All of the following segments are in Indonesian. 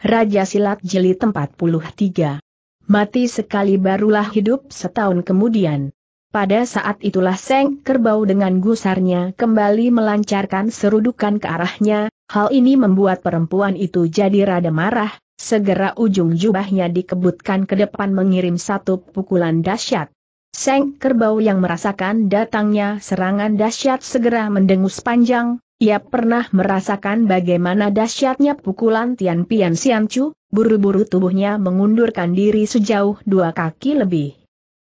Raja Silat Jeli 43. Mati sekali barulah hidup setahun kemudian. Pada saat itulah Seng Kerbau dengan gusarnya kembali melancarkan serudukan ke arahnya, hal ini membuat perempuan itu jadi rada marah, segera ujung jubahnya dikebutkan ke depan mengirim satu pukulan dahsyat. Seng Kerbau yang merasakan datangnya serangan dahsyat segera mendengus panjang, ia pernah merasakan bagaimana dahsyatnya pukulan Tian Pian Chu, buru-buru tubuhnya mengundurkan diri sejauh dua kaki lebih.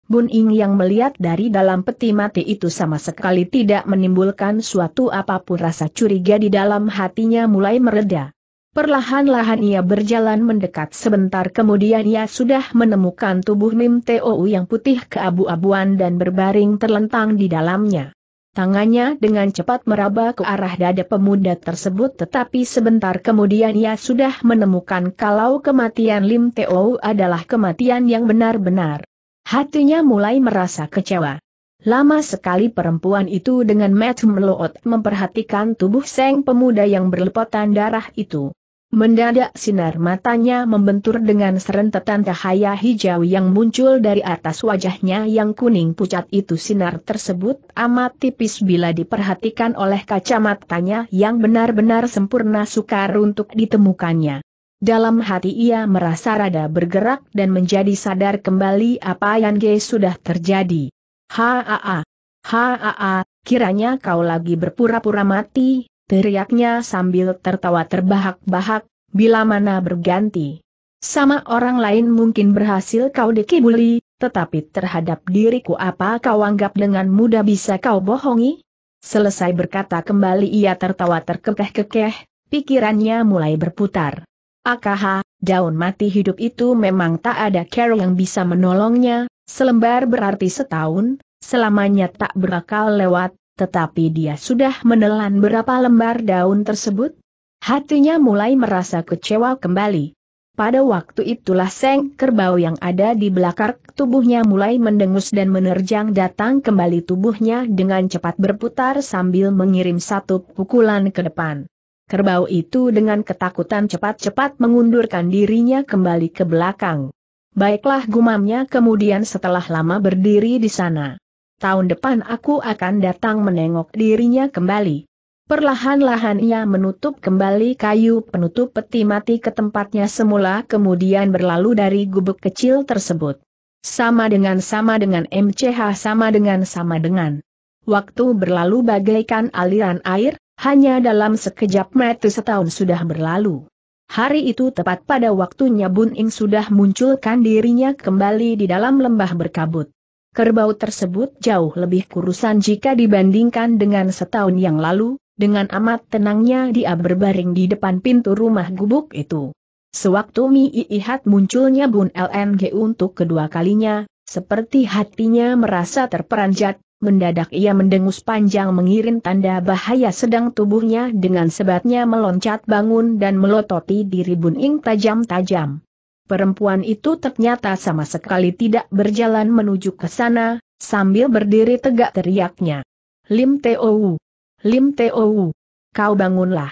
Bun Ing yang melihat dari dalam peti mati itu sama sekali tidak menimbulkan suatu apapun rasa curiga di dalam hatinya mulai mereda. Perlahan-lahan ia berjalan mendekat sebentar kemudian ia sudah menemukan tubuh Mim Teo yang putih keabu-abuan dan berbaring terlentang di dalamnya. Tangannya dengan cepat meraba ke arah dada pemuda tersebut tetapi sebentar kemudian ia sudah menemukan kalau kematian Lim Teo adalah kematian yang benar-benar. Hatinya mulai merasa kecewa. Lama sekali perempuan itu dengan mata meluot memperhatikan tubuh seng pemuda yang berlepotan darah itu. Mendadak sinar matanya membentur dengan serentetan cahaya hijau yang muncul dari atas wajahnya yang kuning pucat itu sinar tersebut amat tipis bila diperhatikan oleh kacamatanya yang benar-benar sempurna sukar untuk ditemukannya. Dalam hati ia merasa rada bergerak dan menjadi sadar kembali apa yang ge sudah terjadi. haa, haa, kiranya kau lagi berpura-pura mati, teriaknya sambil tertawa terbahak-bahak, bila mana berganti. Sama orang lain mungkin berhasil kau dikibuli, tetapi terhadap diriku apa kau anggap dengan mudah bisa kau bohongi? Selesai berkata kembali ia tertawa terkekeh-kekeh, pikirannya mulai berputar. Akaha, daun mati hidup itu memang tak ada Carol yang bisa menolongnya, selembar berarti setahun, selamanya tak berakal lewat, tetapi dia sudah menelan berapa lembar daun tersebut? Hatinya mulai merasa kecewa kembali. Pada waktu itulah seng kerbau yang ada di belakang tubuhnya mulai mendengus dan menerjang datang kembali tubuhnya dengan cepat berputar sambil mengirim satu pukulan ke depan. Kerbau itu dengan ketakutan cepat-cepat mengundurkan dirinya kembali ke belakang. Baiklah gumamnya kemudian setelah lama berdiri di sana tahun depan aku akan datang menengok dirinya kembali. Perlahan-lahan ia menutup kembali kayu penutup peti mati ke tempatnya semula kemudian berlalu dari gubuk kecil tersebut. Sama dengan sama dengan MCH sama dengan sama dengan. Waktu berlalu bagaikan aliran air, hanya dalam sekejap mata setahun sudah berlalu. Hari itu tepat pada waktunya Bun Ing sudah munculkan dirinya kembali di dalam lembah berkabut kerbau tersebut jauh lebih kurusan jika dibandingkan dengan setahun yang lalu, dengan amat tenangnya dia berbaring di depan pintu rumah gubuk itu. Sewaktu Mi Iihat munculnya Bun LNG untuk kedua kalinya, seperti hatinya merasa terperanjat, mendadak ia mendengus panjang mengirim tanda bahaya sedang tubuhnya dengan sebatnya meloncat bangun dan melototi diri Bun Ing tajam-tajam perempuan itu ternyata sama sekali tidak berjalan menuju ke sana, sambil berdiri tegak teriaknya. Lim Teo Lim Teo kau bangunlah.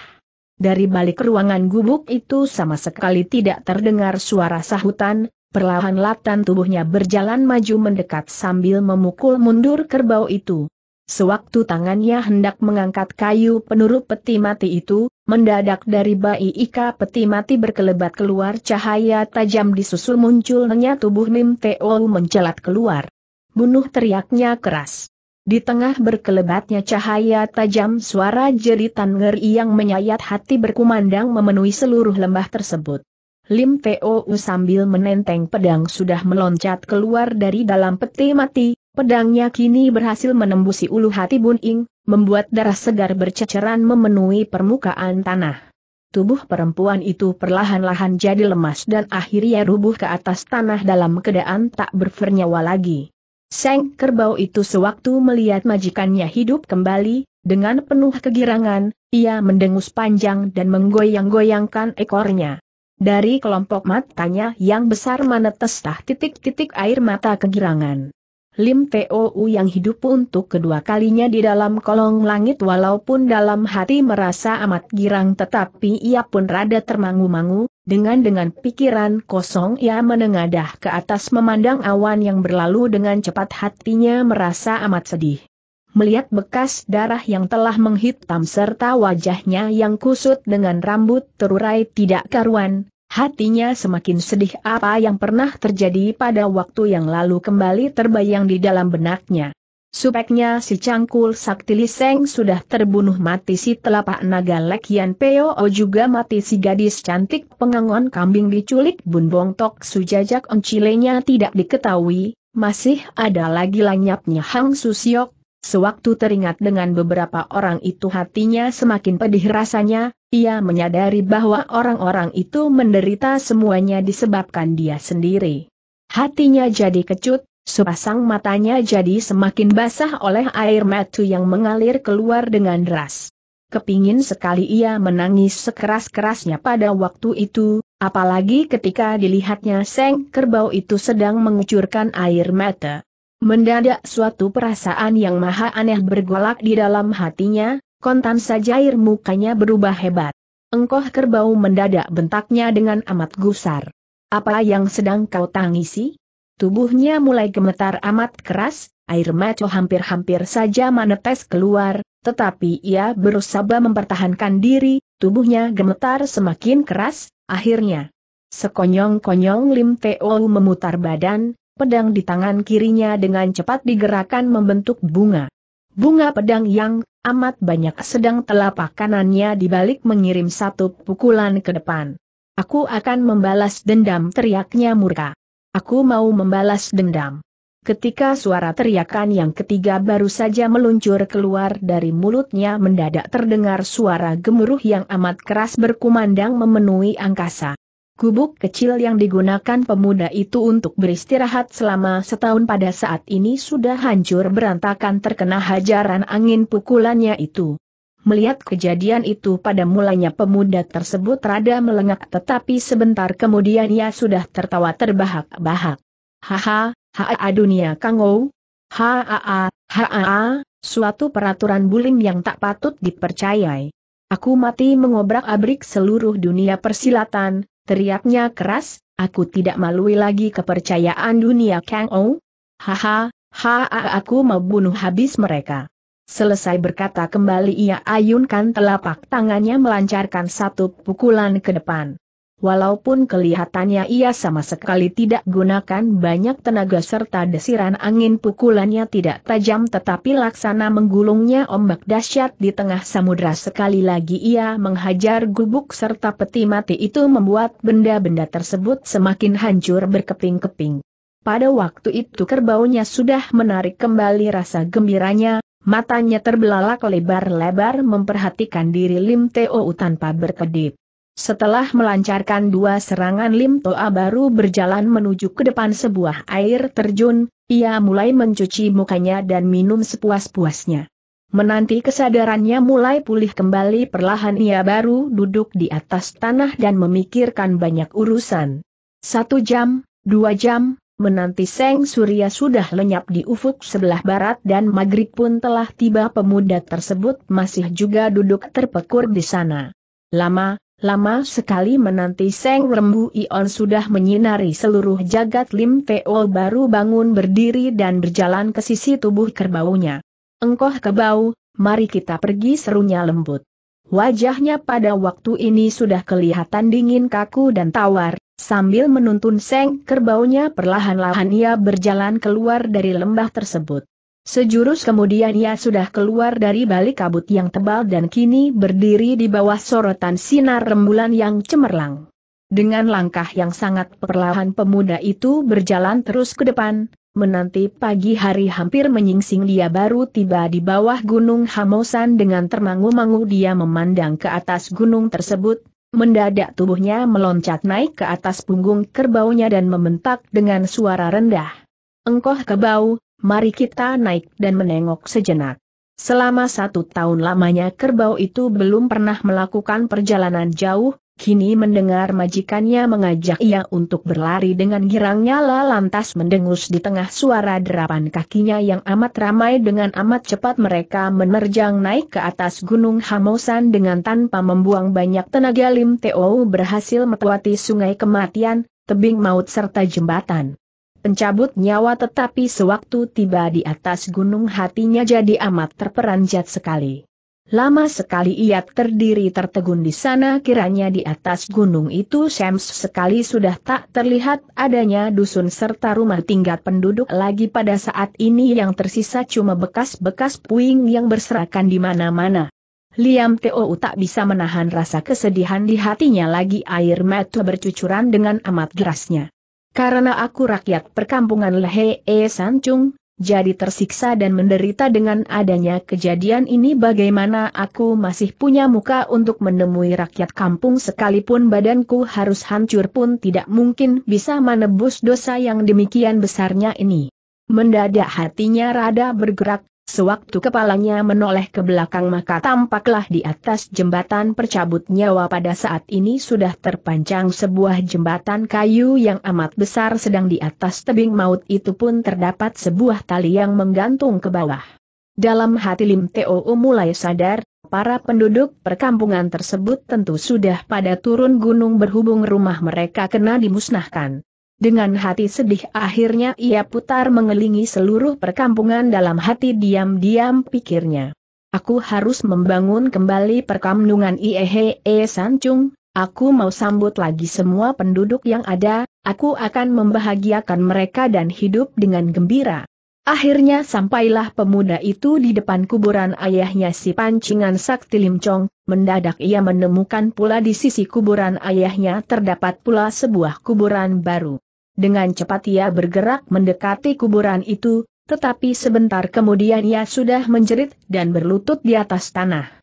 Dari balik ruangan gubuk itu sama sekali tidak terdengar suara sahutan, perlahan latan tubuhnya berjalan maju mendekat sambil memukul mundur kerbau itu. Sewaktu tangannya hendak mengangkat kayu penurup peti mati itu, Mendadak dari bayi Ika peti mati berkelebat keluar cahaya tajam disusul munculnya tubuh Nim Teo mencelat keluar. Bunuh teriaknya keras. Di tengah berkelebatnya cahaya tajam suara jeritan ngeri yang menyayat hati berkumandang memenuhi seluruh lembah tersebut. Lim Teo sambil menenteng pedang sudah meloncat keluar dari dalam peti mati, Pedangnya kini berhasil menembusi ulu hati Bun Ing, membuat darah segar berceceran memenuhi permukaan tanah. Tubuh perempuan itu perlahan-lahan jadi lemas dan akhirnya rubuh ke atas tanah dalam keadaan tak bernyawa lagi. Seng kerbau itu sewaktu melihat majikannya hidup kembali, dengan penuh kegirangan, ia mendengus panjang dan menggoyang-goyangkan ekornya. Dari kelompok matanya yang besar menetes tah titik-titik air mata kegirangan. Lim Tou yang hidup untuk kedua kalinya di dalam kolong langit walaupun dalam hati merasa amat girang tetapi ia pun rada termangu-mangu, dengan dengan pikiran kosong ia menengadah ke atas memandang awan yang berlalu dengan cepat hatinya merasa amat sedih. Melihat bekas darah yang telah menghitam serta wajahnya yang kusut dengan rambut terurai tidak karuan, Hatinya semakin sedih apa yang pernah terjadi pada waktu yang lalu kembali terbayang di dalam benaknya. Supeknya si cangkul sakti Liseng sudah terbunuh mati si telapak naga Lekian Peo juga mati si gadis cantik pengangon kambing diculik Bun Bong Tok Sujajak Oncilenya tidak diketahui, masih ada lagi lanyapnya Hang Susiok. Sewaktu teringat dengan beberapa orang itu hatinya semakin pedih rasanya, ia menyadari bahwa orang-orang itu menderita semuanya disebabkan dia sendiri. Hatinya jadi kecut, sepasang matanya jadi semakin basah oleh air mata yang mengalir keluar dengan deras. Kepingin sekali ia menangis sekeras-kerasnya pada waktu itu, apalagi ketika dilihatnya Seng Kerbau itu sedang mengucurkan air mata. Mendadak suatu perasaan yang maha aneh bergolak di dalam hatinya, kontan saja air mukanya berubah hebat. Engkoh kerbau mendadak bentaknya dengan amat gusar. Apa yang sedang kau tangisi? Tubuhnya mulai gemetar amat keras, air maco hampir-hampir saja menetes keluar, tetapi ia berusaha mempertahankan diri, tubuhnya gemetar semakin keras, akhirnya. Sekonyong-konyong Lim Teo memutar badan, pedang di tangan kirinya dengan cepat digerakkan membentuk bunga. Bunga pedang yang amat banyak sedang telapak kanannya dibalik mengirim satu pukulan ke depan. Aku akan membalas dendam teriaknya murka. Aku mau membalas dendam. Ketika suara teriakan yang ketiga baru saja meluncur keluar dari mulutnya mendadak terdengar suara gemuruh yang amat keras berkumandang memenuhi angkasa. Gubuk kecil yang digunakan pemuda itu untuk beristirahat selama setahun pada saat ini sudah hancur berantakan terkena hajaran angin pukulannya itu. Melihat kejadian itu pada mulanya pemuda tersebut rada melengak tetapi sebentar kemudian ia sudah tertawa terbahak-bahak. Haha, haa dunia kangou. Haa, haa, suatu peraturan bulim yang tak patut dipercayai. Aku mati mengobrak-abrik seluruh dunia persilatan, teriaknya keras, aku tidak malui lagi kepercayaan dunia Kang Ou. Haha, ha aku membunuh habis mereka. Selesai berkata kembali ia ayunkan telapak tangannya melancarkan satu pukulan ke depan. Walaupun kelihatannya ia sama sekali tidak gunakan banyak tenaga serta desiran angin pukulannya tidak tajam tetapi laksana menggulungnya ombak dahsyat di tengah samudra sekali lagi ia menghajar gubuk serta peti mati itu membuat benda-benda tersebut semakin hancur berkeping-keping. Pada waktu itu kerbaunya sudah menarik kembali rasa gembiranya, matanya terbelalak lebar-lebar memperhatikan diri Lim Teo tanpa berkedip. Setelah melancarkan dua serangan Lim Toa baru berjalan menuju ke depan sebuah air terjun, ia mulai mencuci mukanya dan minum sepuas-puasnya. Menanti kesadarannya mulai pulih kembali perlahan ia baru duduk di atas tanah dan memikirkan banyak urusan. Satu jam, dua jam, menanti Seng Surya sudah lenyap di ufuk sebelah barat dan maghrib pun telah tiba pemuda tersebut masih juga duduk terpekur di sana. Lama, Lama sekali menanti Seng Rembu Ion sudah menyinari seluruh jagat Lim Teo baru bangun berdiri dan berjalan ke sisi tubuh kerbaunya. Engkoh kebau, mari kita pergi serunya lembut. Wajahnya pada waktu ini sudah kelihatan dingin kaku dan tawar, sambil menuntun Seng Kerbaunya perlahan-lahan ia berjalan keluar dari lembah tersebut. Sejurus kemudian ia sudah keluar dari balik kabut yang tebal dan kini berdiri di bawah sorotan sinar rembulan yang cemerlang. Dengan langkah yang sangat perlahan pemuda itu berjalan terus ke depan, menanti pagi hari hampir menyingsing dia baru tiba di bawah gunung Hamosan dengan termangu-mangu dia memandang ke atas gunung tersebut, mendadak tubuhnya meloncat naik ke atas punggung kerbaunya dan membentak dengan suara rendah. Engkoh kebau, mari kita naik dan menengok sejenak. Selama satu tahun lamanya kerbau itu belum pernah melakukan perjalanan jauh, kini mendengar majikannya mengajak ia untuk berlari dengan girangnya lantas mendengus di tengah suara derapan kakinya yang amat ramai dengan amat cepat mereka menerjang naik ke atas gunung Hamosan dengan tanpa membuang banyak tenaga Lim Teo berhasil melewati sungai kematian, tebing maut serta jembatan pencabut nyawa tetapi sewaktu tiba di atas gunung hatinya jadi amat terperanjat sekali. Lama sekali ia terdiri tertegun di sana kiranya di atas gunung itu Syams sekali sudah tak terlihat adanya dusun serta rumah tinggal penduduk lagi pada saat ini yang tersisa cuma bekas-bekas puing yang berserakan di mana-mana. Liam Teo tak bisa menahan rasa kesedihan di hatinya lagi air mata bercucuran dengan amat derasnya. Karena aku rakyat perkampungan Lehe E Sancung, jadi tersiksa dan menderita dengan adanya kejadian ini bagaimana aku masih punya muka untuk menemui rakyat kampung sekalipun badanku harus hancur pun tidak mungkin bisa menebus dosa yang demikian besarnya ini. Mendadak hatinya rada bergerak, Sewaktu kepalanya menoleh ke belakang maka tampaklah di atas jembatan percabut nyawa pada saat ini sudah terpanjang sebuah jembatan kayu yang amat besar sedang di atas tebing maut itu pun terdapat sebuah tali yang menggantung ke bawah. Dalam hati Lim Teo mulai sadar, para penduduk perkampungan tersebut tentu sudah pada turun gunung berhubung rumah mereka kena dimusnahkan. Dengan hati sedih akhirnya ia putar mengelilingi seluruh perkampungan dalam hati diam-diam pikirnya. Aku harus membangun kembali perkampungan Iehe eh Sancung, aku mau sambut lagi semua penduduk yang ada, aku akan membahagiakan mereka dan hidup dengan gembira. Akhirnya sampailah pemuda itu di depan kuburan ayahnya si pancingan Sakti Limcong, mendadak ia menemukan pula di sisi kuburan ayahnya terdapat pula sebuah kuburan baru. Dengan cepat ia bergerak mendekati kuburan itu, tetapi sebentar kemudian ia sudah menjerit dan berlutut di atas tanah.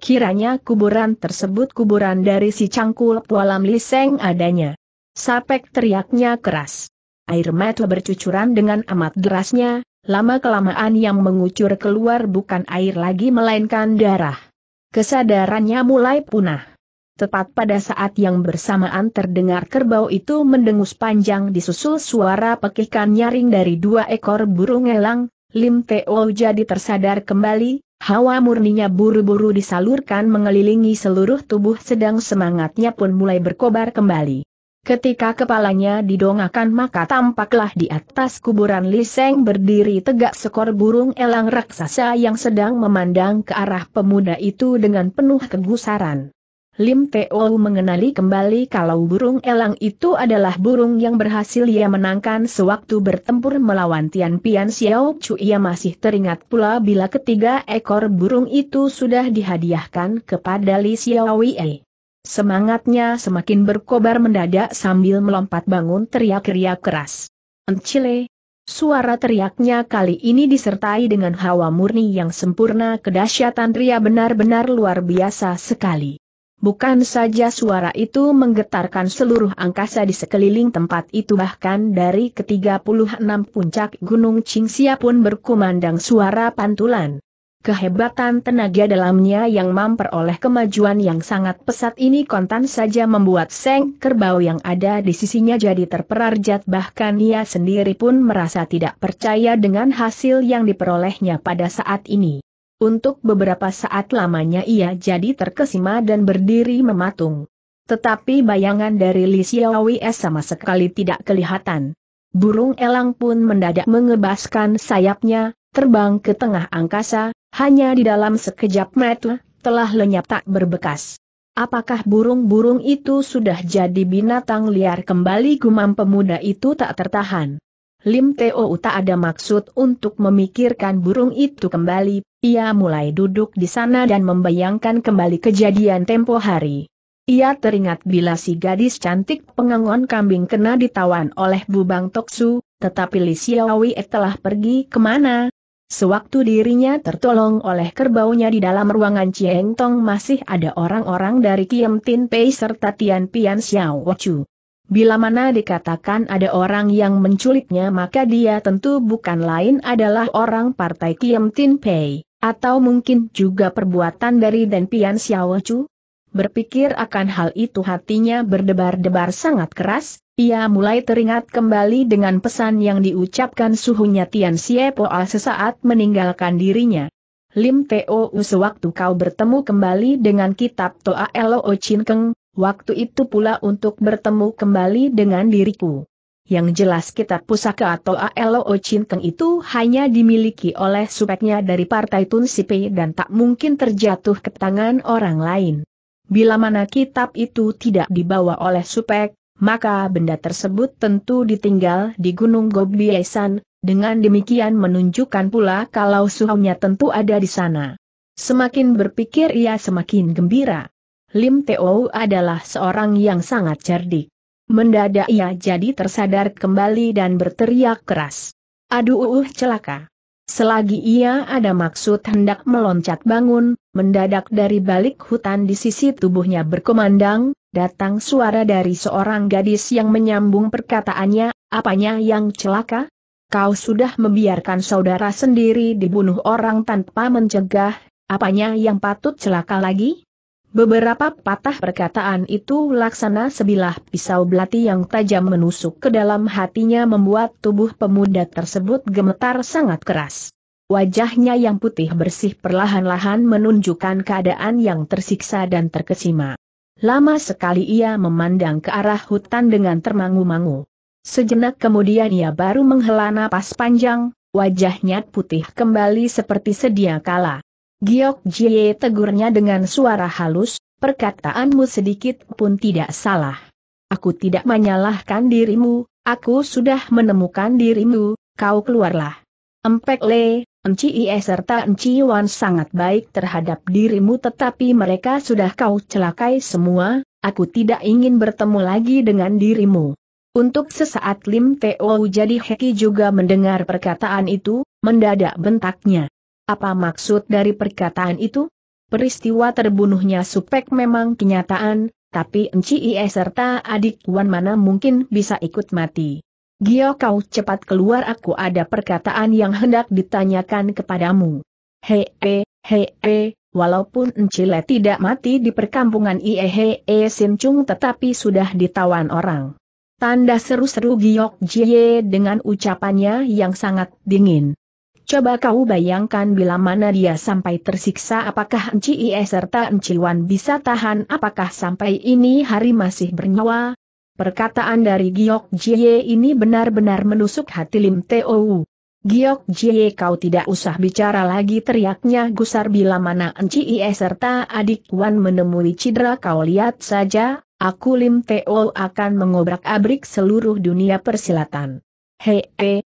Kiranya kuburan tersebut kuburan dari si cangkul pualam liseng adanya. Sapek teriaknya keras. Air mata bercucuran dengan amat derasnya, lama-kelamaan yang mengucur keluar bukan air lagi melainkan darah. Kesadarannya mulai punah. Tepat pada saat yang bersamaan terdengar kerbau itu mendengus panjang disusul suara pekikan nyaring dari dua ekor burung elang, Lim Teo jadi tersadar kembali, hawa murninya buru-buru disalurkan mengelilingi seluruh tubuh sedang semangatnya pun mulai berkobar kembali. Ketika kepalanya didongakan maka tampaklah di atas kuburan Li Liseng berdiri tegak sekor burung elang raksasa yang sedang memandang ke arah pemuda itu dengan penuh kegusaran. Lim Teo mengenali kembali kalau burung elang itu adalah burung yang berhasil ia menangkan sewaktu bertempur melawan Tian Pian Xiao Chu. Ia masih teringat pula bila ketiga ekor burung itu sudah dihadiahkan kepada Li Xiao Wei. Semangatnya semakin berkobar mendadak sambil melompat bangun teriak-teriak keras. Encile, Suara teriaknya kali ini disertai dengan hawa murni yang sempurna kedahsyatan ria benar-benar luar biasa sekali. Bukan saja suara itu menggetarkan seluruh angkasa di sekeliling tempat itu bahkan dari ke-36 puncak Gunung Qingxia pun berkumandang suara pantulan. Kehebatan tenaga dalamnya yang memperoleh kemajuan yang sangat pesat ini kontan saja membuat seng kerbau yang ada di sisinya jadi terperarjat bahkan ia sendiri pun merasa tidak percaya dengan hasil yang diperolehnya pada saat ini. Untuk beberapa saat lamanya ia jadi terkesima dan berdiri mematung. Tetapi bayangan dari Li Xiaowei sama sekali tidak kelihatan. Burung elang pun mendadak mengebaskan sayapnya, terbang ke tengah angkasa, hanya di dalam sekejap mata, telah lenyap tak berbekas. Apakah burung-burung itu sudah jadi binatang liar kembali gumam pemuda itu tak tertahan. Lim Teo tak ada maksud untuk memikirkan burung itu kembali, ia mulai duduk di sana dan membayangkan kembali kejadian tempo hari. Ia teringat bila si gadis cantik pengangon kambing kena ditawan oleh Bubang Toksu, tetapi Li Xiaowei eh telah pergi kemana, Sewaktu dirinya tertolong oleh kerbaunya di dalam ruangan Cieng Tong masih ada orang-orang dari Kiem Tin Pei serta Tian Pian Xiao Chu. Bila mana dikatakan ada orang yang menculiknya maka dia tentu bukan lain adalah orang partai Kiem Tin Pei. Atau mungkin juga perbuatan dari Dan Pian Xiao Chu? Berpikir akan hal itu hatinya berdebar-debar sangat keras, ia mulai teringat kembali dengan pesan yang diucapkan suhunya Tian Xie Al sesaat meninggalkan dirinya. Lim Teo sewaktu kau bertemu kembali dengan kitab Toa Elo Chin Keng, waktu itu pula untuk bertemu kembali dengan diriku. Yang jelas kitab pusaka atau ALO Cinkeng itu hanya dimiliki oleh supeknya dari Partai Tun Tunsipe dan tak mungkin terjatuh ke tangan orang lain. Bila mana kitab itu tidak dibawa oleh supek, maka benda tersebut tentu ditinggal di Gunung Gobliesan, dengan demikian menunjukkan pula kalau suhunya tentu ada di sana. Semakin berpikir ia semakin gembira. Lim Teo adalah seorang yang sangat cerdik. Mendadak ia jadi tersadar kembali dan berteriak keras. Aduh uh, uh, celaka. Selagi ia ada maksud hendak meloncat bangun, mendadak dari balik hutan di sisi tubuhnya berkomandang, datang suara dari seorang gadis yang menyambung perkataannya, apanya yang celaka? Kau sudah membiarkan saudara sendiri dibunuh orang tanpa mencegah, apanya yang patut celaka lagi? Beberapa patah perkataan itu laksana sebilah pisau belati yang tajam menusuk ke dalam hatinya membuat tubuh pemuda tersebut gemetar sangat keras. Wajahnya yang putih bersih perlahan-lahan menunjukkan keadaan yang tersiksa dan terkesima. Lama sekali ia memandang ke arah hutan dengan termangu-mangu. Sejenak kemudian ia baru menghela napas panjang, wajahnya putih kembali seperti sedia kala. Giok Jie tegurnya dengan suara halus, perkataanmu sedikit pun tidak salah. Aku tidak menyalahkan dirimu, aku sudah menemukan dirimu, kau keluarlah. Empek Le, Enci Ie serta Enci Wan sangat baik terhadap dirimu tetapi mereka sudah kau celakai semua, aku tidak ingin bertemu lagi dengan dirimu. Untuk sesaat Lim Teo oh jadi Heki juga mendengar perkataan itu, mendadak bentaknya. Apa maksud dari perkataan itu? Peristiwa terbunuhnya Supek memang kenyataan, tapi Enci Ie serta adik Wan mana mungkin bisa ikut mati. Gio kau cepat keluar aku ada perkataan yang hendak ditanyakan kepadamu. Hei, hei, walaupun enci le tidak mati di perkampungan Sin Chung tetapi sudah ditawan orang. Tanda seru-seru Giok Jie dengan ucapannya yang sangat dingin. Coba kau bayangkan bila mana dia sampai tersiksa apakah Enci Ie serta Enci Wan bisa tahan apakah sampai ini hari masih bernyawa? Perkataan dari Giok Jie ini benar-benar menusuk hati Lim Teo. Giok Jie kau tidak usah bicara lagi teriaknya gusar bila mana Enci Ie serta adik Wan menemui cedera kau lihat saja, aku Lim Teo akan mengobrak-abrik seluruh dunia persilatan. Hei, hei,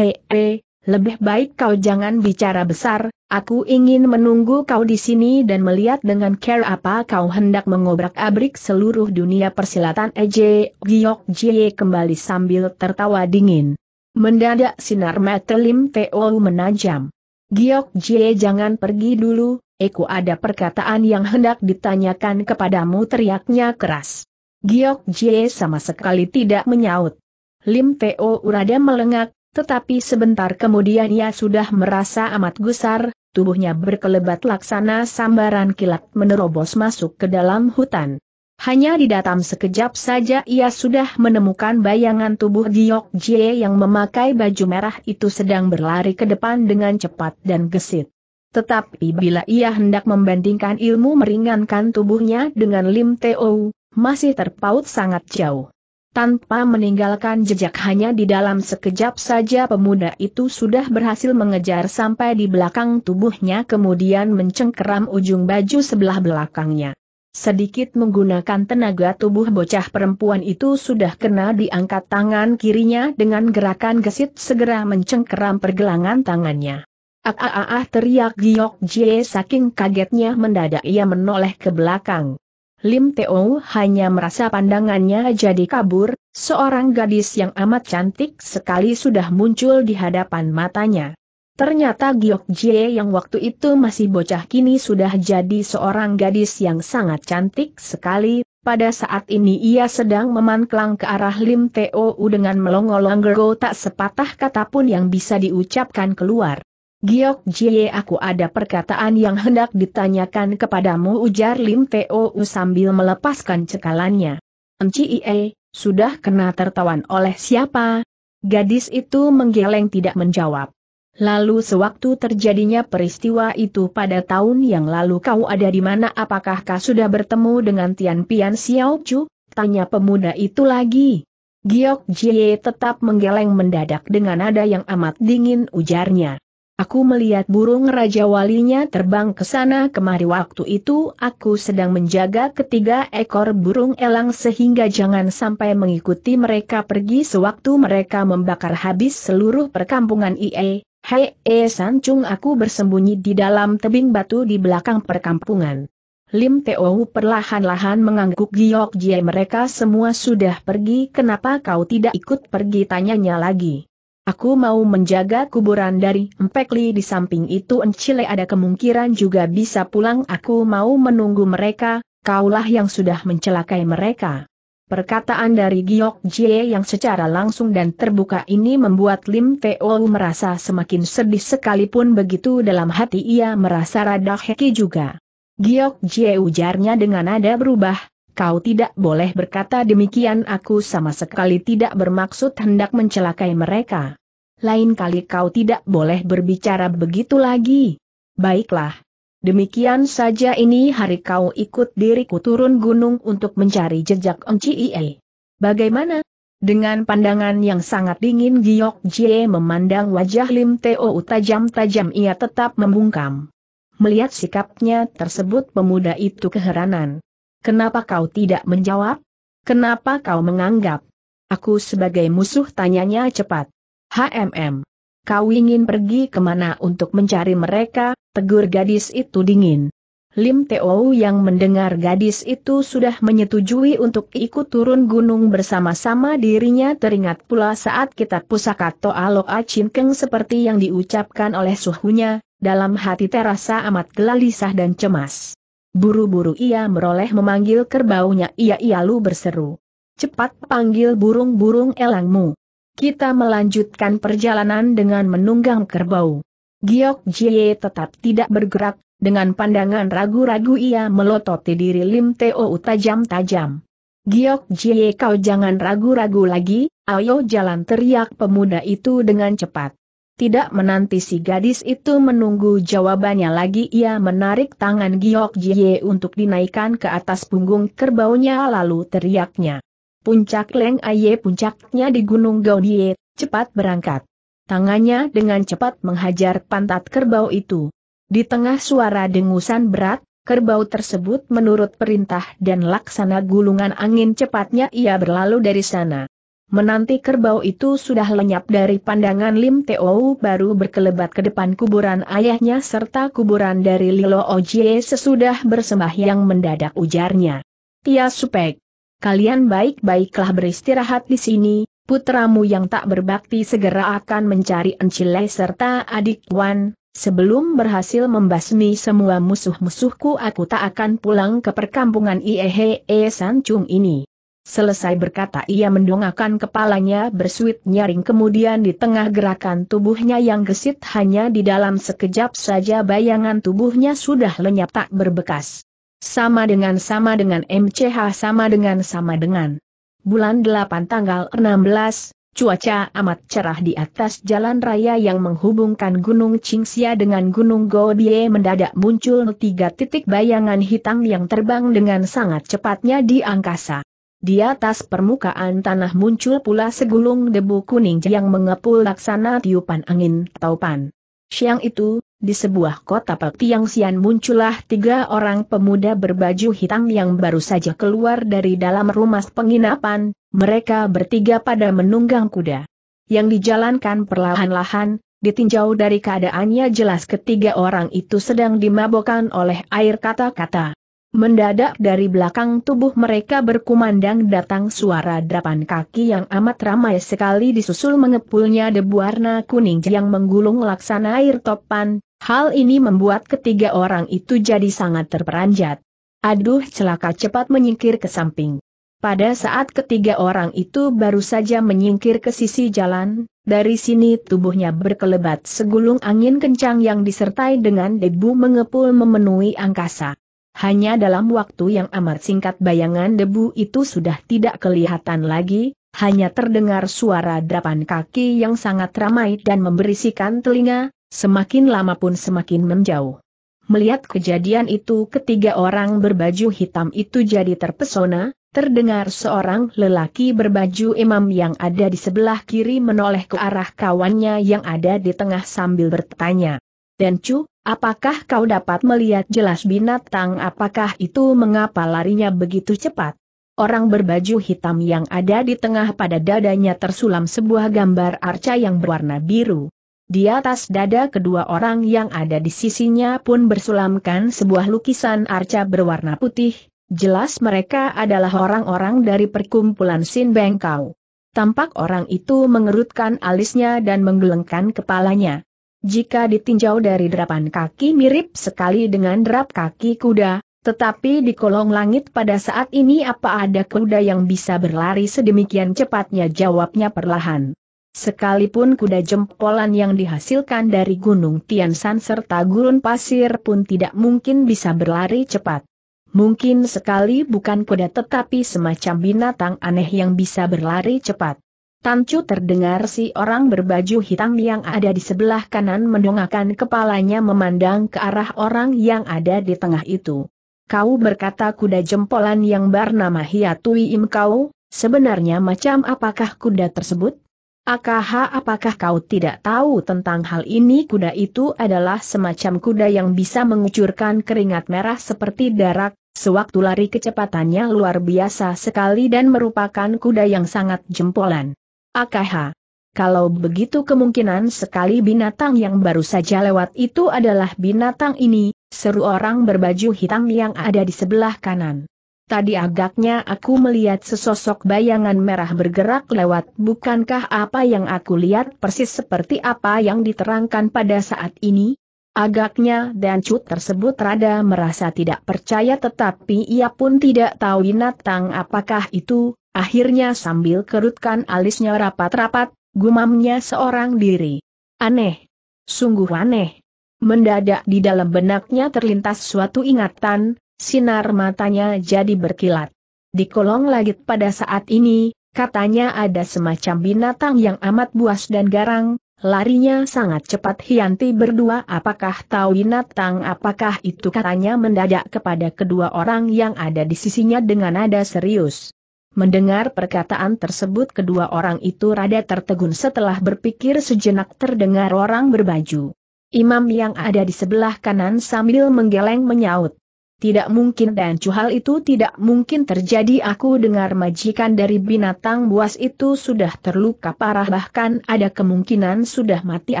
hei, lebih baik kau jangan bicara besar, aku ingin menunggu kau di sini dan melihat dengan care apa kau hendak mengobrak-abrik seluruh dunia persilatan EJ Giok Jie kembali sambil tertawa dingin. Mendadak sinar mata Lim Teo menajam. Giok Jie jangan pergi dulu, Eku ada perkataan yang hendak ditanyakan kepadamu teriaknya keras. Giok Jie sama sekali tidak menyaut. Lim Teo Urada melengak, tetapi sebentar kemudian ia sudah merasa amat gusar, tubuhnya berkelebat laksana sambaran kilat menerobos masuk ke dalam hutan. Hanya di dalam sekejap saja ia sudah menemukan bayangan tubuh Giok Jie yang memakai baju merah itu sedang berlari ke depan dengan cepat dan gesit. Tetapi bila ia hendak membandingkan ilmu meringankan tubuhnya dengan Lim Teo, masih terpaut sangat jauh tanpa meninggalkan jejak hanya di dalam sekejap saja pemuda itu sudah berhasil mengejar sampai di belakang tubuhnya kemudian mencengkeram ujung baju sebelah belakangnya. Sedikit menggunakan tenaga tubuh bocah perempuan itu sudah kena diangkat tangan kirinya dengan gerakan gesit segera mencengkeram pergelangan tangannya. Ah ah ah, ah teriak Giok Jie saking kagetnya mendadak ia menoleh ke belakang. Lim Teo hanya merasa pandangannya jadi kabur, seorang gadis yang amat cantik sekali sudah muncul di hadapan matanya. Ternyata Giok Jie yang waktu itu masih bocah kini sudah jadi seorang gadis yang sangat cantik sekali, pada saat ini ia sedang memanklang ke arah Lim Teo dengan melongo-longgo tak sepatah kata pun yang bisa diucapkan keluar. Giok Jie aku ada perkataan yang hendak ditanyakan kepadamu ujar Lim Teo sambil melepaskan cekalannya. Enci Ie, sudah kena tertawan oleh siapa? Gadis itu menggeleng tidak menjawab. Lalu sewaktu terjadinya peristiwa itu pada tahun yang lalu kau ada di mana apakah kau sudah bertemu dengan Tian Pian Xiao Chu? Tanya pemuda itu lagi. Giok Jie tetap menggeleng mendadak dengan nada yang amat dingin ujarnya. Aku melihat burung Raja Walinya terbang ke sana kemari waktu itu aku sedang menjaga ketiga ekor burung elang sehingga jangan sampai mengikuti mereka pergi sewaktu mereka membakar habis seluruh perkampungan IE. Hei E, e Sancung aku bersembunyi di dalam tebing batu di belakang perkampungan. Lim Teo perlahan-lahan mengangguk giok jie mereka semua sudah pergi kenapa kau tidak ikut pergi tanyanya lagi. Aku mau menjaga kuburan dari Empekli di samping itu Encile ada kemungkinan juga bisa pulang aku mau menunggu mereka, kaulah yang sudah mencelakai mereka. Perkataan dari Giok Jie yang secara langsung dan terbuka ini membuat Lim Teo merasa semakin sedih sekalipun begitu dalam hati ia merasa rada heki juga. Giok Jie ujarnya dengan nada berubah, Kau tidak boleh berkata demikian aku sama sekali tidak bermaksud hendak mencelakai mereka. Lain kali kau tidak boleh berbicara begitu lagi. Baiklah. Demikian saja ini hari kau ikut diriku turun gunung untuk mencari jejak Onciie. Bagaimana? Dengan pandangan yang sangat dingin Giok Jie memandang wajah Lim Teo tajam-tajam ia tetap membungkam. Melihat sikapnya tersebut pemuda itu keheranan. Kenapa kau tidak menjawab? Kenapa kau menganggap? Aku sebagai musuh tanyanya cepat. HMM. Kau ingin pergi kemana untuk mencari mereka, tegur gadis itu dingin. Lim Teo yang mendengar gadis itu sudah menyetujui untuk ikut turun gunung bersama-sama dirinya teringat pula saat kitab pusaka Toalo Acin Keng seperti yang diucapkan oleh suhunya, dalam hati terasa amat gelisah dan cemas. Buru-buru ia meroleh memanggil kerbaunya ia-ia lu berseru. Cepat panggil burung-burung elangmu. Kita melanjutkan perjalanan dengan menunggang kerbau. Giok Jie tetap tidak bergerak, dengan pandangan ragu-ragu ia melototi diri Lim Teo tajam-tajam. Giok Jie kau jangan ragu-ragu lagi, ayo jalan teriak pemuda itu dengan cepat. Tidak menanti si gadis itu menunggu jawabannya lagi ia menarik tangan Giok Jie untuk dinaikkan ke atas punggung kerbaunya lalu teriaknya. Puncak Leng Aye puncaknya di Gunung Gaudie, cepat berangkat. Tangannya dengan cepat menghajar pantat kerbau itu. Di tengah suara dengusan berat, kerbau tersebut menurut perintah dan laksana gulungan angin cepatnya ia berlalu dari sana. Menanti kerbau itu sudah lenyap dari pandangan Lim Teo baru berkelebat ke depan kuburan ayahnya serta kuburan dari Lilo Ojie sesudah bersembahyang mendadak ujarnya. Tia ya Supek, kalian baik-baiklah beristirahat di sini, putramu yang tak berbakti segera akan mencari Encile serta adik Wan, Sebelum berhasil membasmi semua musuh-musuhku aku tak akan pulang ke perkampungan Iehe Sancung ini. Selesai berkata ia mendongakkan kepalanya bersuit nyaring kemudian di tengah gerakan tubuhnya yang gesit hanya di dalam sekejap saja bayangan tubuhnya sudah lenyap tak berbekas. Sama dengan sama dengan MCH sama dengan sama dengan. Bulan 8 tanggal 16, cuaca amat cerah di atas jalan raya yang menghubungkan Gunung Qingxia dengan Gunung Godie mendadak muncul tiga titik bayangan hitam yang terbang dengan sangat cepatnya di angkasa. Di atas permukaan tanah muncul pula segulung debu kuning yang mengepul laksana tiupan angin taupan. Siang itu, di sebuah kota Petiang Sian muncullah tiga orang pemuda berbaju hitam yang baru saja keluar dari dalam rumah penginapan, mereka bertiga pada menunggang kuda. Yang dijalankan perlahan-lahan, ditinjau dari keadaannya jelas ketiga orang itu sedang dimabokkan oleh air kata-kata. Mendadak dari belakang tubuh mereka berkumandang datang suara derapan kaki yang amat ramai sekali disusul mengepulnya debu warna kuning yang menggulung laksana air topan, hal ini membuat ketiga orang itu jadi sangat terperanjat. Aduh celaka cepat menyingkir ke samping. Pada saat ketiga orang itu baru saja menyingkir ke sisi jalan, dari sini tubuhnya berkelebat segulung angin kencang yang disertai dengan debu mengepul memenuhi angkasa. Hanya dalam waktu yang amat singkat bayangan debu itu sudah tidak kelihatan lagi, hanya terdengar suara derapan kaki yang sangat ramai dan memberisikan telinga, semakin lama pun semakin menjauh. Melihat kejadian itu ketiga orang berbaju hitam itu jadi terpesona, terdengar seorang lelaki berbaju imam yang ada di sebelah kiri menoleh ke arah kawannya yang ada di tengah sambil bertanya. Dan cuk, Apakah kau dapat melihat jelas binatang apakah itu mengapa larinya begitu cepat? Orang berbaju hitam yang ada di tengah pada dadanya tersulam sebuah gambar arca yang berwarna biru. Di atas dada kedua orang yang ada di sisinya pun bersulamkan sebuah lukisan arca berwarna putih, jelas mereka adalah orang-orang dari perkumpulan Sin Bengkau. Tampak orang itu mengerutkan alisnya dan menggelengkan kepalanya. Jika ditinjau dari derapan kaki mirip sekali dengan derap kaki kuda, tetapi di kolong langit pada saat ini apa ada kuda yang bisa berlari sedemikian cepatnya jawabnya perlahan. Sekalipun kuda jempolan yang dihasilkan dari Gunung Tiansan serta gurun pasir pun tidak mungkin bisa berlari cepat. Mungkin sekali bukan kuda tetapi semacam binatang aneh yang bisa berlari cepat. Tancu terdengar si orang berbaju hitam yang ada di sebelah kanan mendongakkan kepalanya memandang ke arah orang yang ada di tengah itu. Kau berkata kuda jempolan yang bernama Hiatui Im kau, sebenarnya macam apakah kuda tersebut? Akaha apakah kau tidak tahu tentang hal ini kuda itu adalah semacam kuda yang bisa mengucurkan keringat merah seperti darah, sewaktu lari kecepatannya luar biasa sekali dan merupakan kuda yang sangat jempolan. AKH. Kalau begitu kemungkinan sekali binatang yang baru saja lewat itu adalah binatang ini, seru orang berbaju hitam yang ada di sebelah kanan. Tadi agaknya aku melihat sesosok bayangan merah bergerak lewat, bukankah apa yang aku lihat persis seperti apa yang diterangkan pada saat ini? Agaknya Dan Chu tersebut rada merasa tidak percaya tetapi ia pun tidak tahu binatang apakah itu, akhirnya sambil kerutkan alisnya rapat-rapat, gumamnya seorang diri. Aneh. Sungguh aneh. Mendadak di dalam benaknya terlintas suatu ingatan, sinar matanya jadi berkilat. Di kolong langit pada saat ini, katanya ada semacam binatang yang amat buas dan garang, Larinya sangat cepat Hianti berdua apakah tahu binatang apakah itu katanya mendadak kepada kedua orang yang ada di sisinya dengan nada serius. Mendengar perkataan tersebut kedua orang itu rada tertegun setelah berpikir sejenak terdengar orang berbaju. Imam yang ada di sebelah kanan sambil menggeleng menyaut. Tidak mungkin dan cuhal itu tidak mungkin terjadi aku dengar majikan dari binatang buas itu sudah terluka parah bahkan ada kemungkinan sudah mati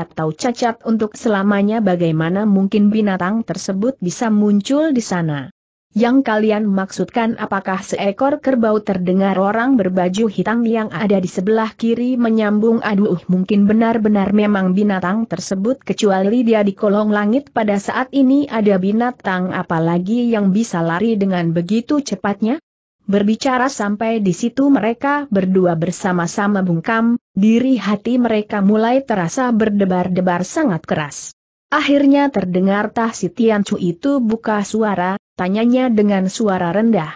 atau cacat untuk selamanya bagaimana mungkin binatang tersebut bisa muncul di sana. Yang kalian maksudkan apakah seekor kerbau terdengar orang berbaju hitam yang ada di sebelah kiri menyambung aduh uh, mungkin benar-benar memang binatang tersebut kecuali dia di kolong langit pada saat ini ada binatang apalagi yang bisa lari dengan begitu cepatnya? Berbicara sampai di situ mereka berdua bersama-sama bungkam, diri hati mereka mulai terasa berdebar-debar sangat keras. Akhirnya terdengar Tah si Chu itu buka suara, tanyanya dengan suara rendah.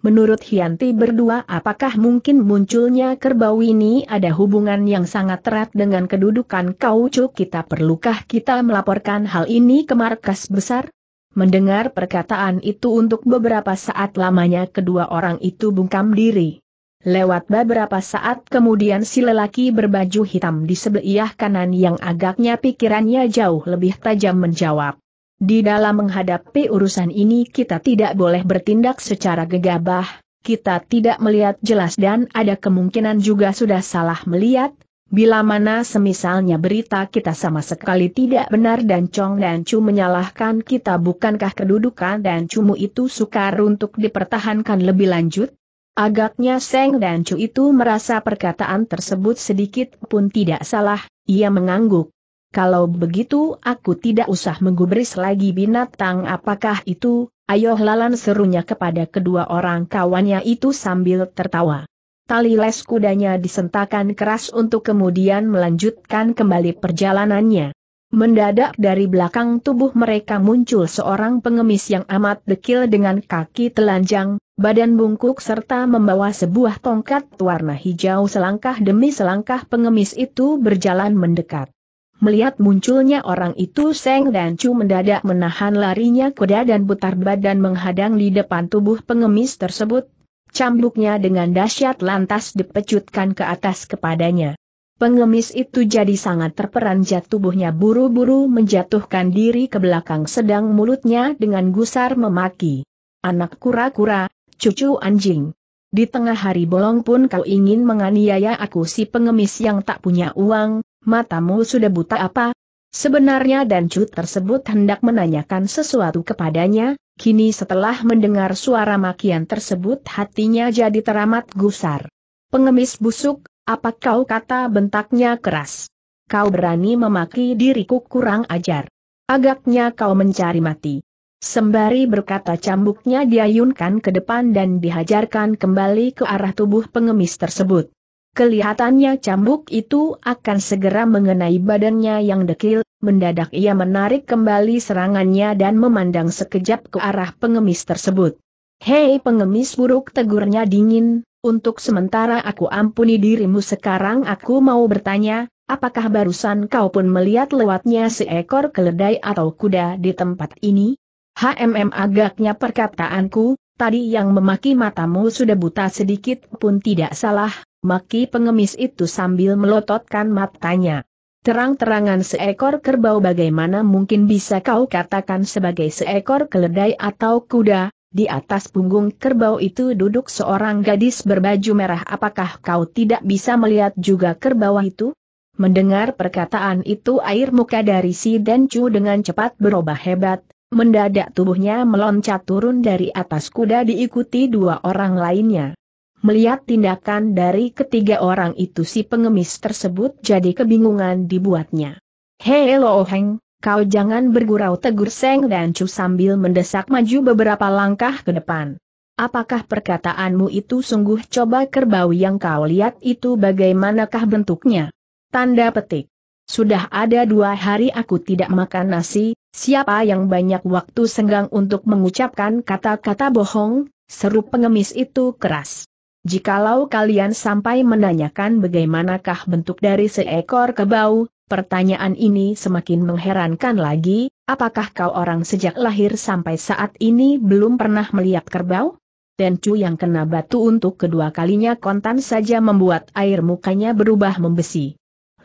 Menurut Hianti berdua apakah mungkin munculnya kerbau ini ada hubungan yang sangat erat dengan kedudukan kau cu kita perlukah kita melaporkan hal ini ke markas besar? Mendengar perkataan itu untuk beberapa saat lamanya kedua orang itu bungkam diri. Lewat beberapa saat kemudian si lelaki berbaju hitam di sebelah kanan yang agaknya pikirannya jauh lebih tajam menjawab. Di dalam menghadapi urusan ini kita tidak boleh bertindak secara gegabah, kita tidak melihat jelas dan ada kemungkinan juga sudah salah melihat, bila mana semisalnya berita kita sama sekali tidak benar dan Chong dan Chu menyalahkan kita bukankah kedudukan dan Cumu itu sukar untuk dipertahankan lebih lanjut? Agaknya Seng dan Chu itu merasa perkataan tersebut sedikit pun tidak salah, ia mengangguk. Kalau begitu aku tidak usah menggubris lagi binatang apakah itu, ayo lalan serunya kepada kedua orang kawannya itu sambil tertawa. Tali les kudanya disentakan keras untuk kemudian melanjutkan kembali perjalanannya. Mendadak dari belakang tubuh mereka muncul seorang pengemis yang amat dekil dengan kaki telanjang, badan bungkuk serta membawa sebuah tongkat warna hijau selangkah demi selangkah pengemis itu berjalan mendekat. Melihat munculnya orang itu Seng dan Chu mendadak menahan larinya kuda dan putar badan menghadang di depan tubuh pengemis tersebut. Cambuknya dengan dahsyat lantas dipecutkan ke atas kepadanya. Pengemis itu jadi sangat terperanjat tubuhnya buru-buru menjatuhkan diri ke belakang sedang mulutnya dengan gusar memaki. Anak kura-kura, cucu anjing. Di tengah hari bolong pun kau ingin menganiaya aku si pengemis yang tak punya uang, matamu sudah buta apa? Sebenarnya dan cu tersebut hendak menanyakan sesuatu kepadanya, kini setelah mendengar suara makian tersebut hatinya jadi teramat gusar. Pengemis busuk, apa kau kata bentaknya keras? Kau berani memaki diriku kurang ajar. Agaknya kau mencari mati. Sembari berkata cambuknya diayunkan ke depan dan dihajarkan kembali ke arah tubuh pengemis tersebut. Kelihatannya cambuk itu akan segera mengenai badannya yang dekil, mendadak ia menarik kembali serangannya dan memandang sekejap ke arah pengemis tersebut. Hei pengemis buruk tegurnya dingin, untuk sementara aku ampuni dirimu sekarang aku mau bertanya, apakah barusan kau pun melihat lewatnya seekor keledai atau kuda di tempat ini? HMM agaknya perkataanku, tadi yang memaki matamu sudah buta sedikit pun tidak salah, maki pengemis itu sambil melototkan matanya. Terang-terangan seekor kerbau bagaimana mungkin bisa kau katakan sebagai seekor keledai atau kuda, di atas punggung kerbau itu duduk seorang gadis berbaju merah apakah kau tidak bisa melihat juga kerbau itu? Mendengar perkataan itu air muka dari si Denchu dengan cepat berubah hebat, Mendadak tubuhnya meloncat turun dari atas kuda diikuti dua orang lainnya. Melihat tindakan dari ketiga orang itu si pengemis tersebut jadi kebingungan dibuatnya. Hei Loheng, Heng, kau jangan bergurau tegur Seng dan Chu sambil mendesak maju beberapa langkah ke depan. Apakah perkataanmu itu sungguh coba kerbau yang kau lihat itu bagaimanakah bentuknya? Tanda petik. Sudah ada dua hari aku tidak makan nasi, Siapa yang banyak waktu senggang untuk mengucapkan kata-kata bohong, seru pengemis itu keras. Jikalau kalian sampai menanyakan bagaimanakah bentuk dari seekor kebau, pertanyaan ini semakin mengherankan lagi, apakah kau orang sejak lahir sampai saat ini belum pernah melihat kerbau? Dan yang kena batu untuk kedua kalinya kontan saja membuat air mukanya berubah membesi.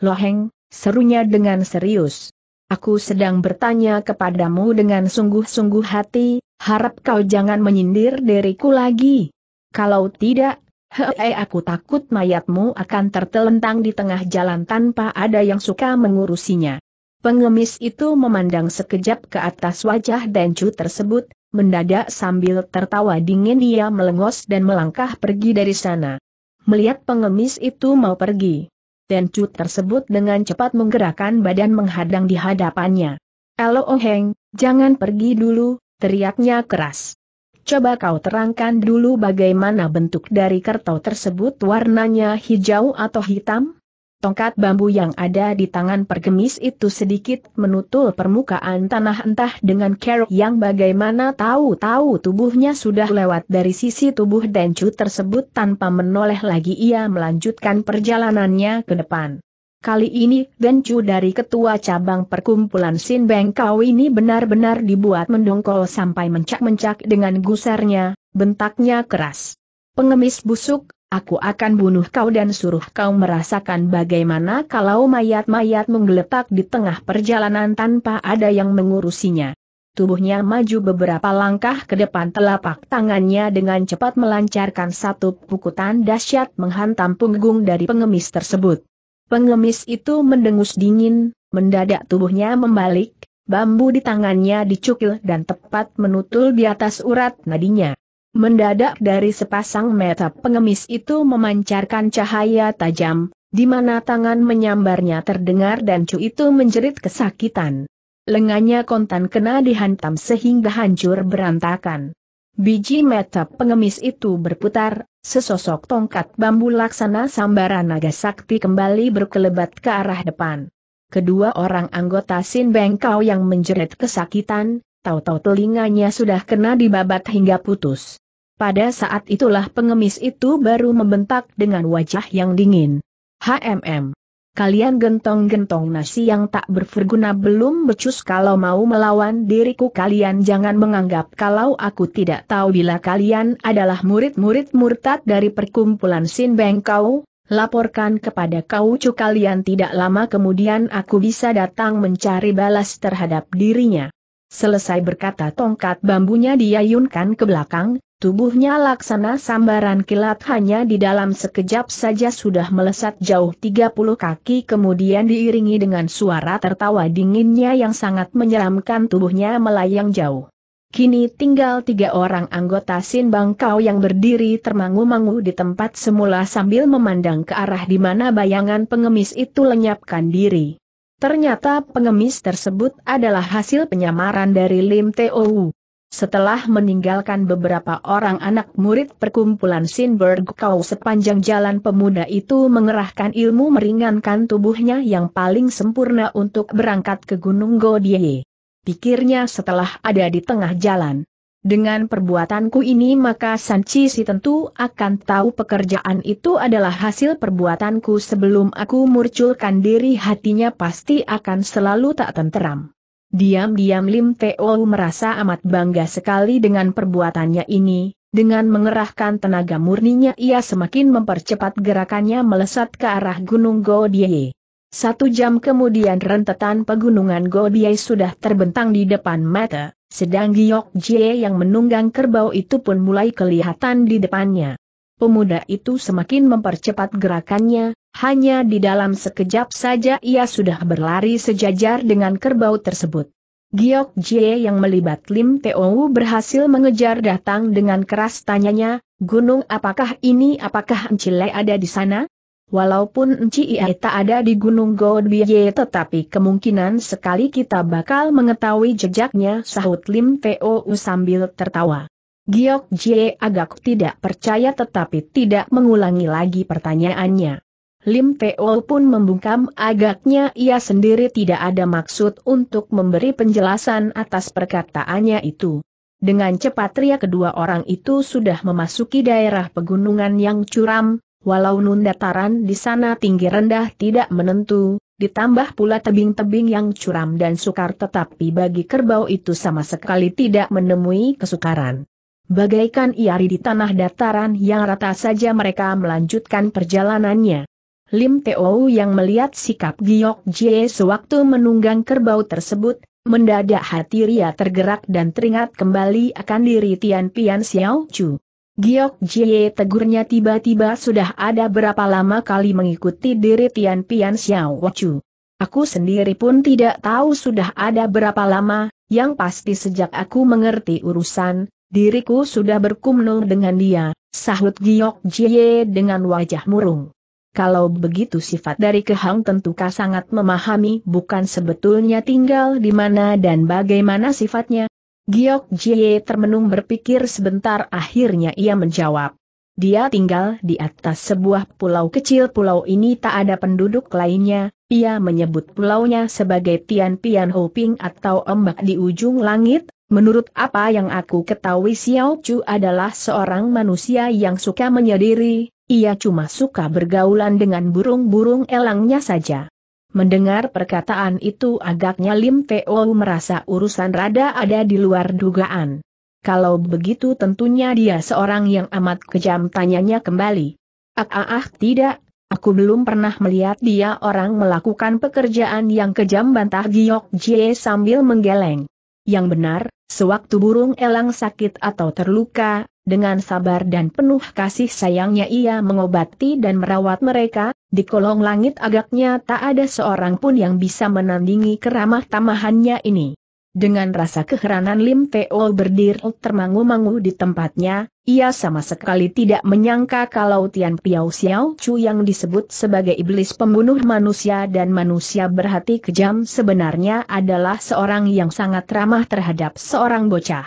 Loheng, serunya dengan serius. Aku sedang bertanya kepadamu dengan sungguh-sungguh hati, harap kau jangan menyindir diriku lagi. Kalau tidak, hei aku takut mayatmu akan tertelentang di tengah jalan tanpa ada yang suka mengurusinya. Pengemis itu memandang sekejap ke atas wajah Dencu tersebut, mendadak sambil tertawa dingin ia melengos dan melangkah pergi dari sana. Melihat pengemis itu mau pergi, dan cut tersebut dengan cepat menggerakkan badan menghadang di hadapannya. Elo Oheng, jangan pergi dulu, teriaknya keras. Coba kau terangkan dulu bagaimana bentuk dari kertau tersebut warnanya hijau atau hitam? Tongkat bambu yang ada di tangan pergemis itu sedikit menutul permukaan tanah entah dengan kerok yang bagaimana tahu-tahu tubuhnya sudah lewat dari sisi tubuh Denchu tersebut tanpa menoleh lagi ia melanjutkan perjalanannya ke depan. Kali ini Denchu dari ketua cabang perkumpulan Sin Bengkau ini benar-benar dibuat mendongkol sampai mencak-mencak dengan gusarnya, bentaknya keras. Pengemis busuk, Aku akan bunuh kau dan suruh kau merasakan bagaimana kalau mayat-mayat menggeletak di tengah perjalanan tanpa ada yang mengurusinya. Tubuhnya maju beberapa langkah ke depan telapak tangannya dengan cepat melancarkan satu pukutan dahsyat menghantam punggung dari pengemis tersebut. Pengemis itu mendengus dingin, mendadak tubuhnya membalik, bambu di tangannya dicukil dan tepat menutul di atas urat nadinya. Mendadak dari sepasang mata pengemis itu memancarkan cahaya tajam, di mana tangan menyambarnya terdengar dan cu itu menjerit kesakitan. Lengannya kontan kena dihantam sehingga hancur berantakan. Biji mata pengemis itu berputar, sesosok tongkat bambu laksana sambaran naga sakti kembali berkelebat ke arah depan. Kedua orang anggota Sin Bengkau yang menjerit kesakitan, tahu-tahu telinganya sudah kena dibabat hingga putus. Pada saat itulah pengemis itu baru membentak dengan wajah yang dingin. HMM. Kalian gentong-gentong nasi yang tak berverguna belum becus kalau mau melawan diriku kalian jangan menganggap kalau aku tidak tahu bila kalian adalah murid-murid murtad dari perkumpulan Sin Bengkau, laporkan kepada kau, cu kalian tidak lama kemudian aku bisa datang mencari balas terhadap dirinya. Selesai berkata tongkat bambunya diayunkan ke belakang, Tubuhnya laksana sambaran kilat hanya di dalam sekejap saja sudah melesat jauh 30 kaki kemudian diiringi dengan suara tertawa dinginnya yang sangat menyeramkan tubuhnya melayang jauh. Kini tinggal tiga orang anggota Sin Bangkau yang berdiri termangu-mangu di tempat semula sambil memandang ke arah di mana bayangan pengemis itu lenyapkan diri. Ternyata pengemis tersebut adalah hasil penyamaran dari Lim Teowu. Setelah meninggalkan beberapa orang anak murid perkumpulan Sinberg Kau sepanjang jalan pemuda itu mengerahkan ilmu meringankan tubuhnya yang paling sempurna untuk berangkat ke Gunung Godie. Pikirnya setelah ada di tengah jalan. Dengan perbuatanku ini maka Sanchi si tentu akan tahu pekerjaan itu adalah hasil perbuatanku sebelum aku murculkan diri hatinya pasti akan selalu tak tenteram. Diam-diam Lim Teo merasa amat bangga sekali dengan perbuatannya ini, dengan mengerahkan tenaga murninya ia semakin mempercepat gerakannya melesat ke arah Gunung Godie. Satu jam kemudian rentetan pegunungan Godie sudah terbentang di depan mata, sedang Giok Jie yang menunggang kerbau itu pun mulai kelihatan di depannya. Pemuda itu semakin mempercepat gerakannya, hanya di dalam sekejap saja ia sudah berlari sejajar dengan kerbau tersebut. Giok Jie yang melibat Lim Teo berhasil mengejar datang dengan keras tanyanya, gunung apakah ini apakah Enci Encile ada di sana? Walaupun Enci Ie tak ada di gunung Godbye tetapi kemungkinan sekali kita bakal mengetahui jejaknya sahut Lim Teo sambil tertawa. Giok Jie agak tidak percaya tetapi tidak mengulangi lagi pertanyaannya. Lim Teo pun membungkam agaknya ia sendiri tidak ada maksud untuk memberi penjelasan atas perkataannya itu. Dengan cepat ria kedua orang itu sudah memasuki daerah pegunungan yang curam, walau nun dataran di sana tinggi rendah tidak menentu, ditambah pula tebing-tebing yang curam dan sukar tetapi bagi kerbau itu sama sekali tidak menemui kesukaran. Bagaikan iari di tanah dataran yang rata saja mereka melanjutkan perjalanannya. Lim Teo yang melihat sikap Giok Jie sewaktu menunggang kerbau tersebut, mendadak hati Ria tergerak dan teringat kembali akan diri Tian Pian Xiao Chu. Giok Jie tegurnya tiba-tiba sudah ada berapa lama kali mengikuti diri Tian Pian Xiao Chu. Aku sendiri pun tidak tahu sudah ada berapa lama, yang pasti sejak aku mengerti urusan, diriku sudah berkumnung dengan dia, sahut Giok Jie dengan wajah murung. Kalau begitu sifat dari Kehang tentu tentukah sangat memahami bukan sebetulnya tinggal di mana dan bagaimana sifatnya? Giok Jie termenung berpikir sebentar akhirnya ia menjawab. Dia tinggal di atas sebuah pulau kecil pulau ini tak ada penduduk lainnya, ia menyebut pulaunya sebagai Tian Pian Ho Ping atau ombak di ujung langit, Menurut apa yang aku ketahui Xiao Chu adalah seorang manusia yang suka menyendiri, ia cuma suka bergaulan dengan burung-burung elangnya saja. Mendengar perkataan itu agaknya Lim Teo merasa urusan rada ada di luar dugaan. Kalau begitu tentunya dia seorang yang amat kejam tanyanya kembali. Ah ah, ah tidak, aku belum pernah melihat dia orang melakukan pekerjaan yang kejam bantah Giok Jie sambil menggeleng. Yang benar, Sewaktu burung elang sakit atau terluka, dengan sabar dan penuh kasih sayangnya ia mengobati dan merawat mereka, di kolong langit agaknya tak ada seorang pun yang bisa menandingi keramah tamahannya ini. Dengan rasa keheranan Lim Teo berdiri termangu-mangu di tempatnya, ia sama sekali tidak menyangka kalau Tian Piao Xiao Chu yang disebut sebagai iblis pembunuh manusia dan manusia berhati kejam sebenarnya adalah seorang yang sangat ramah terhadap seorang bocah.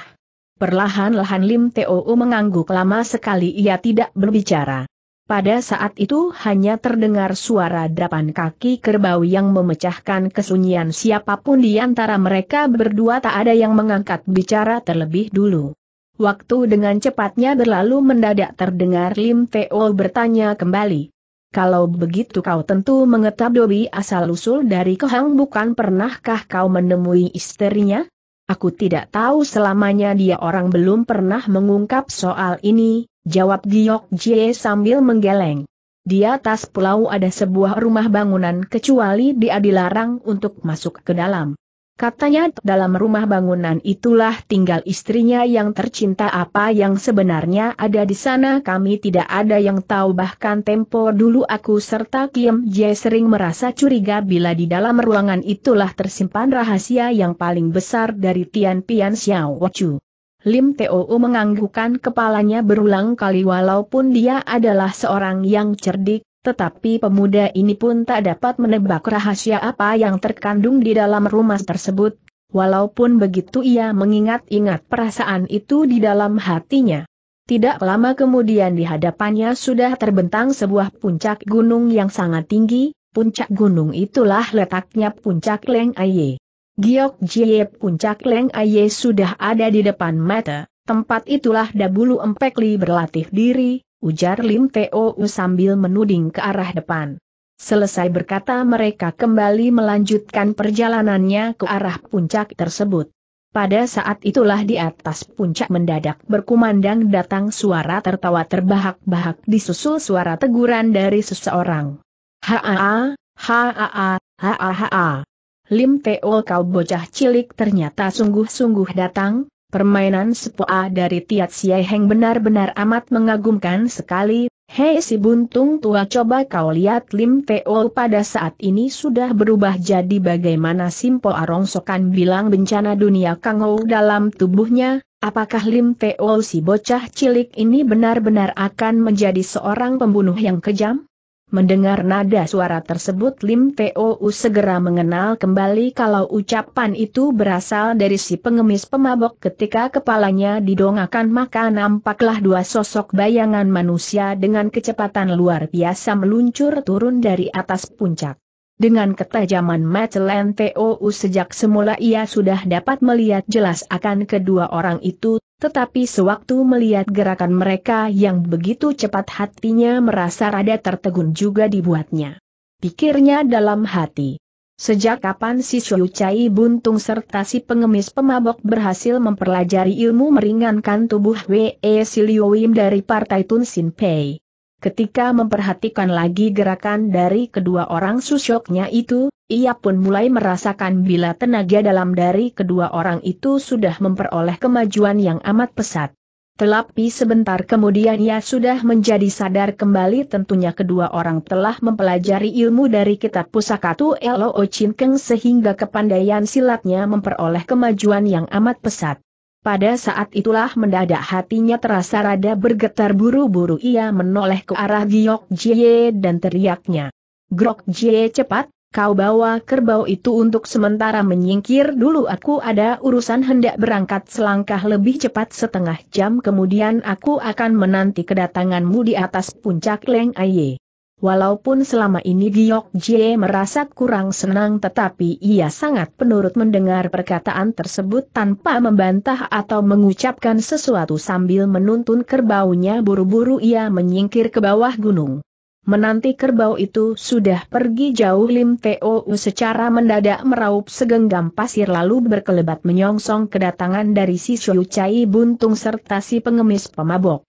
Perlahan-lahan Lim Teo mengangguk lama sekali ia tidak berbicara. Pada saat itu hanya terdengar suara derapan kaki kerbau yang memecahkan kesunyian siapapun di antara mereka berdua tak ada yang mengangkat bicara terlebih dulu. Waktu dengan cepatnya berlalu mendadak terdengar Lim Teo bertanya kembali. Kalau begitu kau tentu mengetahui asal-usul dari Kehang bukan pernahkah kau menemui istrinya? Aku tidak tahu selamanya dia orang belum pernah mengungkap soal ini, jawab Giok Jie sambil menggeleng. Di atas pulau ada sebuah rumah bangunan kecuali dia dilarang untuk masuk ke dalam. Katanya dalam rumah bangunan itulah tinggal istrinya yang tercinta apa yang sebenarnya ada di sana kami tidak ada yang tahu bahkan tempo dulu aku serta Kim Jae sering merasa curiga bila di dalam ruangan itulah tersimpan rahasia yang paling besar dari Tian Pian Xiao Chu. Lim T.O.U menganggukkan kepalanya berulang kali walaupun dia adalah seorang yang cerdik, tetapi pemuda ini pun tak dapat menebak rahasia apa yang terkandung di dalam rumah tersebut, walaupun begitu ia mengingat-ingat perasaan itu di dalam hatinya. Tidak lama kemudian di hadapannya sudah terbentang sebuah puncak gunung yang sangat tinggi, puncak gunung itulah letaknya puncak Leng Aye. Giok Jie puncak Leng Aye sudah ada di depan mata, tempat itulah dahulu Empek berlatih diri, ujar Lim Teo sambil menuding ke arah depan. Selesai berkata mereka kembali melanjutkan perjalanannya ke arah puncak tersebut. Pada saat itulah di atas puncak mendadak berkumandang datang suara tertawa terbahak-bahak disusul suara teguran dari seseorang. Haa, haa, haa, haa, haa. Lim Teo kau bocah cilik ternyata sungguh-sungguh datang, permainan sepoa dari Tiat Siai Heng benar-benar amat mengagumkan sekali, hei si buntung tua coba kau lihat Lim Teo pada saat ini sudah berubah jadi bagaimana Simpo Arongsokan bilang bencana dunia Kangou dalam tubuhnya, Apakah Lim Teo si bocah cilik ini benar-benar akan menjadi seorang pembunuh yang kejam? Mendengar nada suara tersebut Lim T.O.U. segera mengenal kembali kalau ucapan itu berasal dari si pengemis pemabok ketika kepalanya didongakan maka nampaklah dua sosok bayangan manusia dengan kecepatan luar biasa meluncur turun dari atas puncak. Dengan ketajaman mata Tou sejak semula ia sudah dapat melihat jelas akan kedua orang itu, tetapi sewaktu melihat gerakan mereka yang begitu cepat hatinya merasa rada tertegun juga dibuatnya. Pikirnya dalam hati. Sejak kapan si Cai buntung serta si pengemis pemabok berhasil mempelajari ilmu meringankan tubuh W.E. Siliowim dari partai Tun Sin Pei? Ketika memperhatikan lagi gerakan dari kedua orang susyoknya itu, ia pun mulai merasakan bila tenaga dalam dari kedua orang itu sudah memperoleh kemajuan yang amat pesat. Telapi sebentar kemudian ia sudah menjadi sadar kembali tentunya kedua orang telah mempelajari ilmu dari kitab pusaka Tu Elo Chin Keng sehingga kepandaian silatnya memperoleh kemajuan yang amat pesat. Pada saat itulah mendadak hatinya terasa rada bergetar buru-buru ia menoleh ke arah Giok Jie dan teriaknya. Grok Jie cepat, kau bawa kerbau itu untuk sementara menyingkir dulu aku ada urusan hendak berangkat selangkah lebih cepat setengah jam kemudian aku akan menanti kedatanganmu di atas puncak Leng Aye. Walaupun selama ini Giok Jie merasa kurang senang tetapi ia sangat penurut mendengar perkataan tersebut tanpa membantah atau mengucapkan sesuatu sambil menuntun kerbaunya buru-buru ia menyingkir ke bawah gunung. Menanti kerbau itu sudah pergi jauh Lim Teo secara mendadak meraup segenggam pasir lalu berkelebat menyongsong kedatangan dari si Shuyu Chai Buntung serta si pengemis pemabok.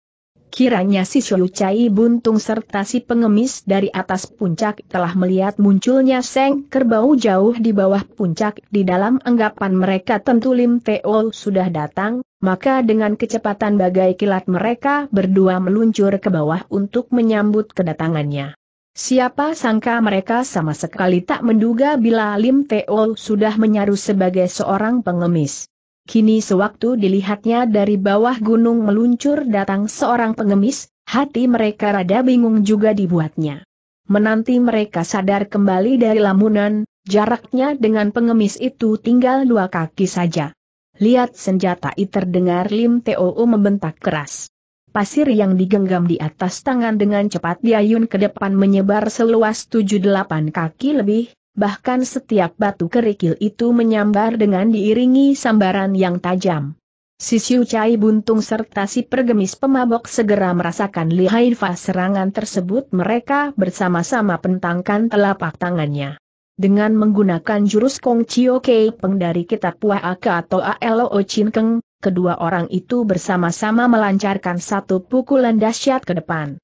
Kiranya si Shou Chai buntung serta si pengemis dari atas puncak telah melihat munculnya Seng Kerbau jauh di bawah puncak di dalam anggapan mereka tentu Lim Teol sudah datang, maka dengan kecepatan bagai kilat mereka berdua meluncur ke bawah untuk menyambut kedatangannya. Siapa sangka mereka sama sekali tak menduga bila Lim Teol sudah menyaru sebagai seorang pengemis. Kini sewaktu dilihatnya dari bawah gunung meluncur datang seorang pengemis, hati mereka rada bingung juga dibuatnya. Menanti mereka sadar kembali dari lamunan, jaraknya dengan pengemis itu tinggal dua kaki saja. Lihat senjata itu terdengar Lim T.O.U. membentak keras. Pasir yang digenggam di atas tangan dengan cepat diayun ke depan menyebar seluas tujuh delapan kaki lebih, bahkan setiap batu kerikil itu menyambar dengan diiringi sambaran yang tajam. Si Siu Cai buntung serta si pergemis pemabok segera merasakan lihai serangan tersebut mereka bersama-sama pentangkan telapak tangannya. Dengan menggunakan jurus Kong Chio Kei Peng dari kitab Wah Aka atau Alo Chin Keng, kedua orang itu bersama-sama melancarkan satu pukulan dahsyat ke depan.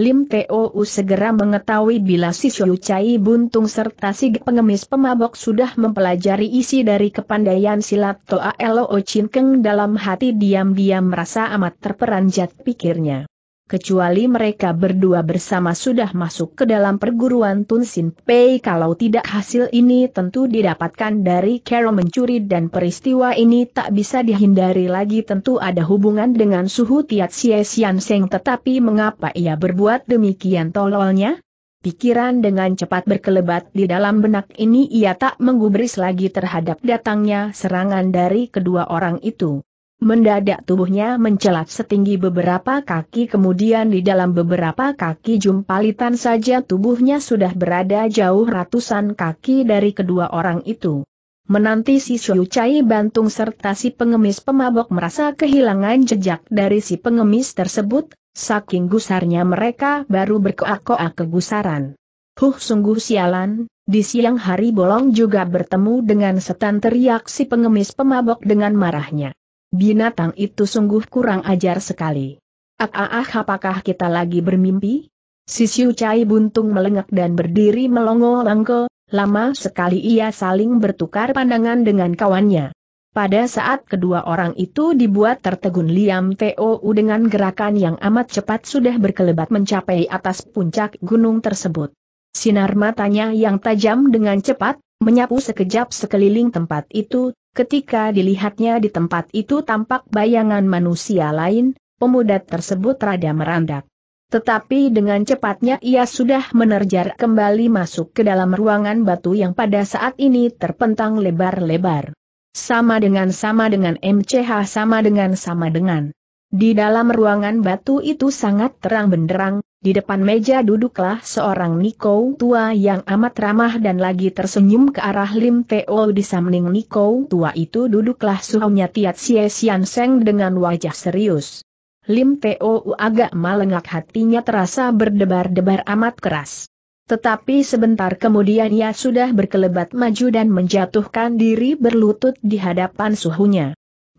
Lim Teo U segera mengetahui bila si Yucai Chai Buntung serta si pengemis pemabok sudah mempelajari isi dari kepandaian silat Toa Elo Chin Keng dalam hati diam-diam merasa amat terperanjat pikirnya kecuali mereka berdua bersama sudah masuk ke dalam perguruan Tun Sin Pei kalau tidak hasil ini tentu didapatkan dari Carol mencuri dan peristiwa ini tak bisa dihindari lagi tentu ada hubungan dengan suhu Tiat Sia Sian Seng tetapi mengapa ia berbuat demikian tololnya? Pikiran dengan cepat berkelebat di dalam benak ini ia tak menggubris lagi terhadap datangnya serangan dari kedua orang itu. Mendadak tubuhnya mencelat setinggi beberapa kaki kemudian di dalam beberapa kaki jumpalitan saja tubuhnya sudah berada jauh ratusan kaki dari kedua orang itu. Menanti si Chai Bantung serta si pengemis pemabok merasa kehilangan jejak dari si pengemis tersebut, saking gusarnya mereka baru berkoak-koak kegusaran. Huh sungguh sialan, di siang hari bolong juga bertemu dengan setan teriak si pengemis pemabok dengan marahnya. Binatang itu sungguh kurang ajar sekali. Ah, ah, ah apakah kita lagi bermimpi? Sisiu Cai buntung melengak dan berdiri melongo langko lama sekali ia saling bertukar pandangan dengan kawannya. Pada saat kedua orang itu dibuat tertegun Liam TOU dengan gerakan yang amat cepat sudah berkelebat mencapai atas puncak gunung tersebut. Sinar matanya yang tajam dengan cepat, menyapu sekejap sekeliling tempat itu, Ketika dilihatnya di tempat itu tampak bayangan manusia lain, pemuda tersebut rada merandak. Tetapi dengan cepatnya ia sudah menerjar kembali masuk ke dalam ruangan batu yang pada saat ini terpentang lebar-lebar. Sama dengan sama dengan MCH sama dengan sama dengan. Di dalam ruangan batu itu sangat terang benderang, di depan meja duduklah seorang Niko tua yang amat ramah dan lagi tersenyum ke arah Lim Teo di samping Niko tua itu duduklah suhunya Tiat Sie Sian Seng dengan wajah serius. Lim Teo agak malengak hatinya terasa berdebar-debar amat keras. Tetapi sebentar kemudian ia sudah berkelebat maju dan menjatuhkan diri berlutut di hadapan suhunya.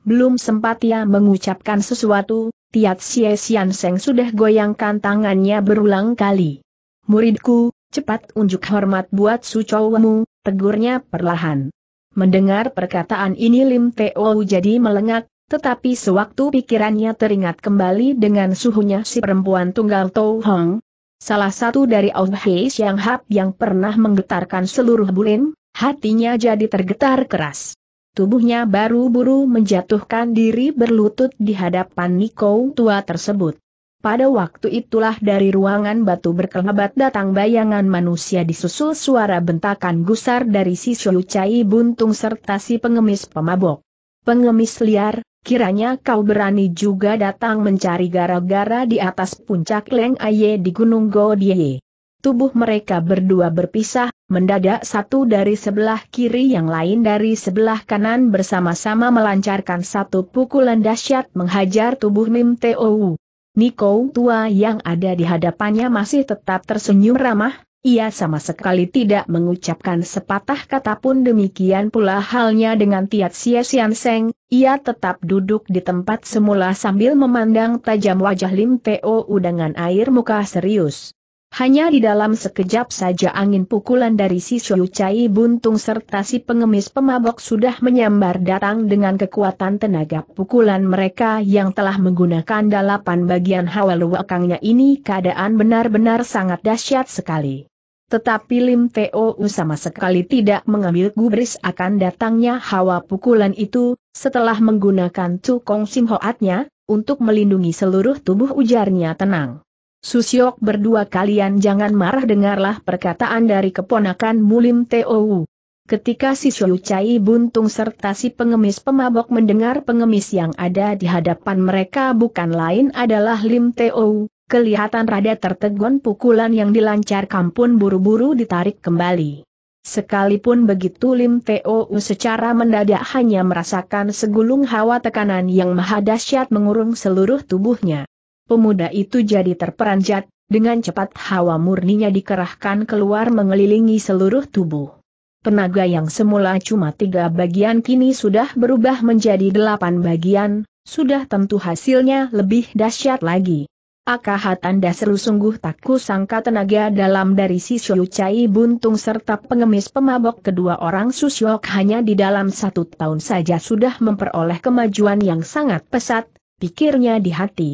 Belum sempat ia mengucapkan sesuatu, Tiat Xie Xian Seng sudah goyangkan tangannya berulang kali. Muridku, cepat unjuk hormat buat sucowemu, tegurnya perlahan. Mendengar perkataan ini Lim Teo jadi melengak, tetapi sewaktu pikirannya teringat kembali dengan suhunya si perempuan tunggal Tou Hong, salah satu dari Hei Xiang Hap yang pernah menggetarkan seluruh bulin, hatinya jadi tergetar keras tubuhnya baru-buru menjatuhkan diri berlutut di hadapan Niko tua tersebut. Pada waktu itulah dari ruangan batu berkelebat datang bayangan manusia disusul suara bentakan gusar dari si Chai Buntung serta si pengemis pemabok. Pengemis liar, kiranya kau berani juga datang mencari gara-gara di atas puncak Leng Aye di Gunung Godie tubuh mereka berdua berpisah, mendadak satu dari sebelah kiri yang lain dari sebelah kanan bersama-sama melancarkan satu pukulan dahsyat menghajar tubuh Mim Tou. Niko tua yang ada di hadapannya masih tetap tersenyum ramah, ia sama sekali tidak mengucapkan sepatah kata pun demikian pula halnya dengan Tiat Sia Sian Seng, ia tetap duduk di tempat semula sambil memandang tajam wajah Lim Tou dengan air muka serius. Hanya di dalam sekejap saja angin pukulan dari si Cai buntung serta si pengemis pemabok sudah menyambar datang dengan kekuatan tenaga pukulan mereka yang telah menggunakan delapan bagian hawa luakangnya ini keadaan benar-benar sangat dahsyat sekali. Tetapi Lim T.O.U. sama sekali tidak mengambil gubris akan datangnya hawa pukulan itu, setelah menggunakan Sim simhoatnya, untuk melindungi seluruh tubuh ujarnya tenang. Susiok berdua kalian jangan marah dengarlah perkataan dari keponakan Mulim Tou. Ketika si Siu Cai buntung serta si pengemis pemabok mendengar pengemis yang ada di hadapan mereka bukan lain adalah Lim Tou, kelihatan rada tertegun pukulan yang dilancarkan pun buru-buru ditarik kembali. Sekalipun begitu Lim Tou secara mendadak hanya merasakan segulung hawa tekanan yang maha dahsyat mengurung seluruh tubuhnya pemuda itu jadi terperanjat, dengan cepat hawa murninya dikerahkan keluar mengelilingi seluruh tubuh. Penaga yang semula cuma tiga bagian kini sudah berubah menjadi delapan bagian, sudah tentu hasilnya lebih dahsyat lagi. Akah tanda seru sungguh tak kusangka tenaga dalam dari si Cai Buntung serta pengemis pemabok kedua orang Susyok hanya di dalam satu tahun saja sudah memperoleh kemajuan yang sangat pesat, pikirnya di hati.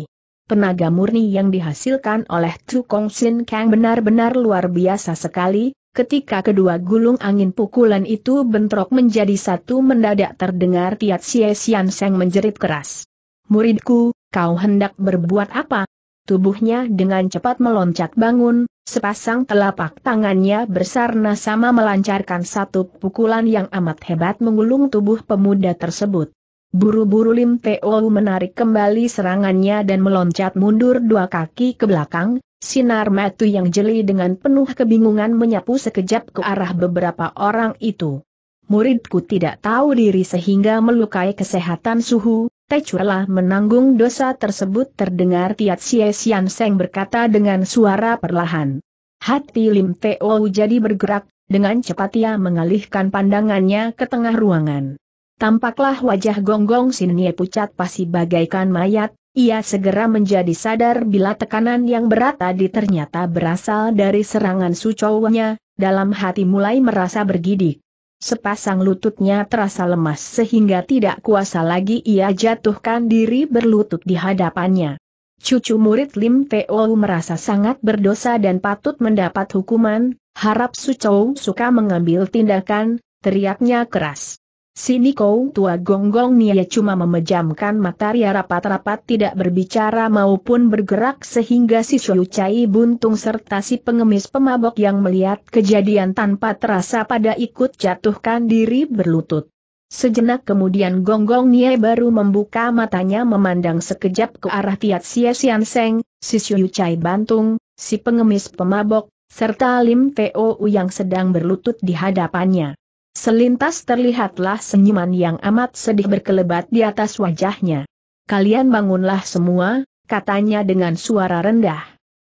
Tenaga murni yang dihasilkan oleh Kong Sin Kang benar-benar luar biasa sekali, ketika kedua gulung angin pukulan itu bentrok menjadi satu mendadak terdengar Tiat Sia Sian Seng menjerit keras. Muridku, kau hendak berbuat apa? Tubuhnya dengan cepat meloncat bangun, sepasang telapak tangannya bersarna sama melancarkan satu pukulan yang amat hebat mengulung tubuh pemuda tersebut. Buru-buru Lim Teo menarik kembali serangannya dan meloncat mundur dua kaki ke belakang, sinar matu yang jeli dengan penuh kebingungan menyapu sekejap ke arah beberapa orang itu. Muridku tidak tahu diri sehingga melukai kesehatan suhu, Tecualah menanggung dosa tersebut terdengar Tiat Xie Sian Seng berkata dengan suara perlahan. Hati Lim Teo jadi bergerak, dengan cepat ia mengalihkan pandangannya ke tengah ruangan. Tampaklah wajah Gonggong Sinye pucat pasti bagaikan mayat, ia segera menjadi sadar bila tekanan yang berat tadi ternyata berasal dari serangan sucowanya, dalam hati mulai merasa bergidik. Sepasang lututnya terasa lemas sehingga tidak kuasa lagi ia jatuhkan diri berlutut di hadapannya. Cucu murid Lim Teo merasa sangat berdosa dan patut mendapat hukuman, harap Su Chou suka mengambil tindakan, teriaknya keras. Sini kau tua gonggong Nia cuma memejamkan mata Ria rapat-rapat tidak berbicara maupun bergerak sehingga si Shou Chai buntung serta si pengemis pemabok yang melihat kejadian tanpa terasa pada ikut jatuhkan diri berlutut. Sejenak kemudian Gonggong Nia baru membuka matanya memandang sekejap ke arah Tiat Sia Sian Seng, si Shou Chai Bantung, si pengemis pemabok, serta Lim Teo yang sedang berlutut di hadapannya. Selintas terlihatlah senyuman yang amat sedih berkelebat di atas wajahnya. Kalian bangunlah semua, katanya dengan suara rendah.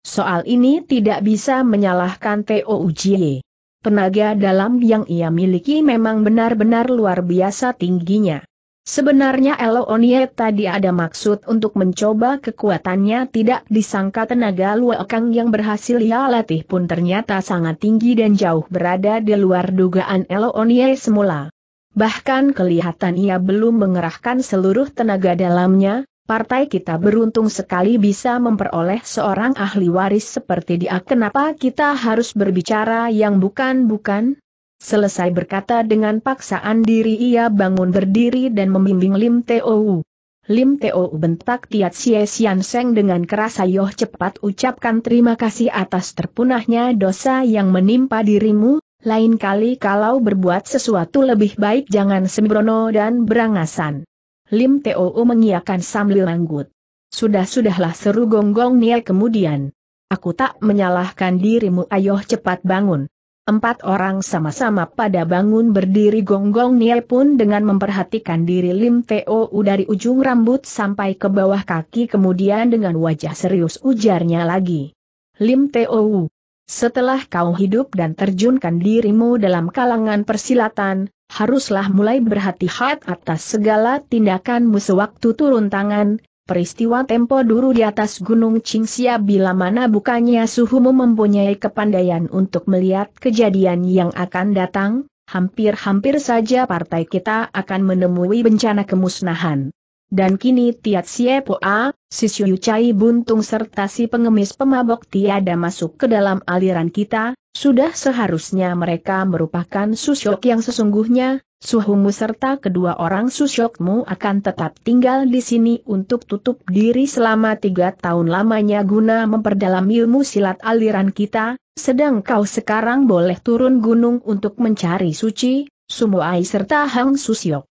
Soal ini tidak bisa menyalahkan Teo Ujie. Tenaga dalam yang ia miliki memang benar-benar luar biasa tingginya. Sebenarnya Onye tadi ada maksud untuk mencoba kekuatannya tidak disangka tenaga Luokang yang berhasil ia latih pun ternyata sangat tinggi dan jauh berada di luar dugaan Onye semula. Bahkan kelihatan ia belum mengerahkan seluruh tenaga dalamnya, partai kita beruntung sekali bisa memperoleh seorang ahli waris seperti dia kenapa kita harus berbicara yang bukan-bukan? Selesai berkata dengan paksaan diri ia bangun berdiri dan membimbing Lim Teo. Lim Teo bentak Tiat Sie Sian Seng dengan keras ayoh cepat ucapkan terima kasih atas terpunahnya dosa yang menimpa dirimu, lain kali kalau berbuat sesuatu lebih baik jangan sembrono dan berangasan. Lim Teo mengiakan sambil anggut. Sudah-sudahlah seru gonggong Nia kemudian. Aku tak menyalahkan dirimu ayoh cepat bangun. Empat orang sama-sama pada bangun berdiri gonggong Nie pun dengan memperhatikan diri Lim Teo dari ujung rambut sampai ke bawah kaki kemudian dengan wajah serius ujarnya lagi. Lim Teo, setelah kau hidup dan terjunkan dirimu dalam kalangan persilatan, haruslah mulai berhati-hati atas segala tindakanmu sewaktu turun tangan, peristiwa tempo dulu di atas Gunung Qingxia bila mana bukannya Suhumu mempunyai kepandaian untuk melihat kejadian yang akan datang, hampir-hampir saja partai kita akan menemui bencana kemusnahan. Dan kini Tiat Siepoa, si Siu Cai Buntung serta si pengemis pemabok tiada masuk ke dalam aliran kita, sudah seharusnya mereka merupakan susyok yang sesungguhnya, suhumu serta kedua orang susyokmu akan tetap tinggal di sini untuk tutup diri selama tiga tahun lamanya guna memperdalam ilmu silat aliran kita, sedang kau sekarang boleh turun gunung untuk mencari suci, Sumuai serta Hang Susyok.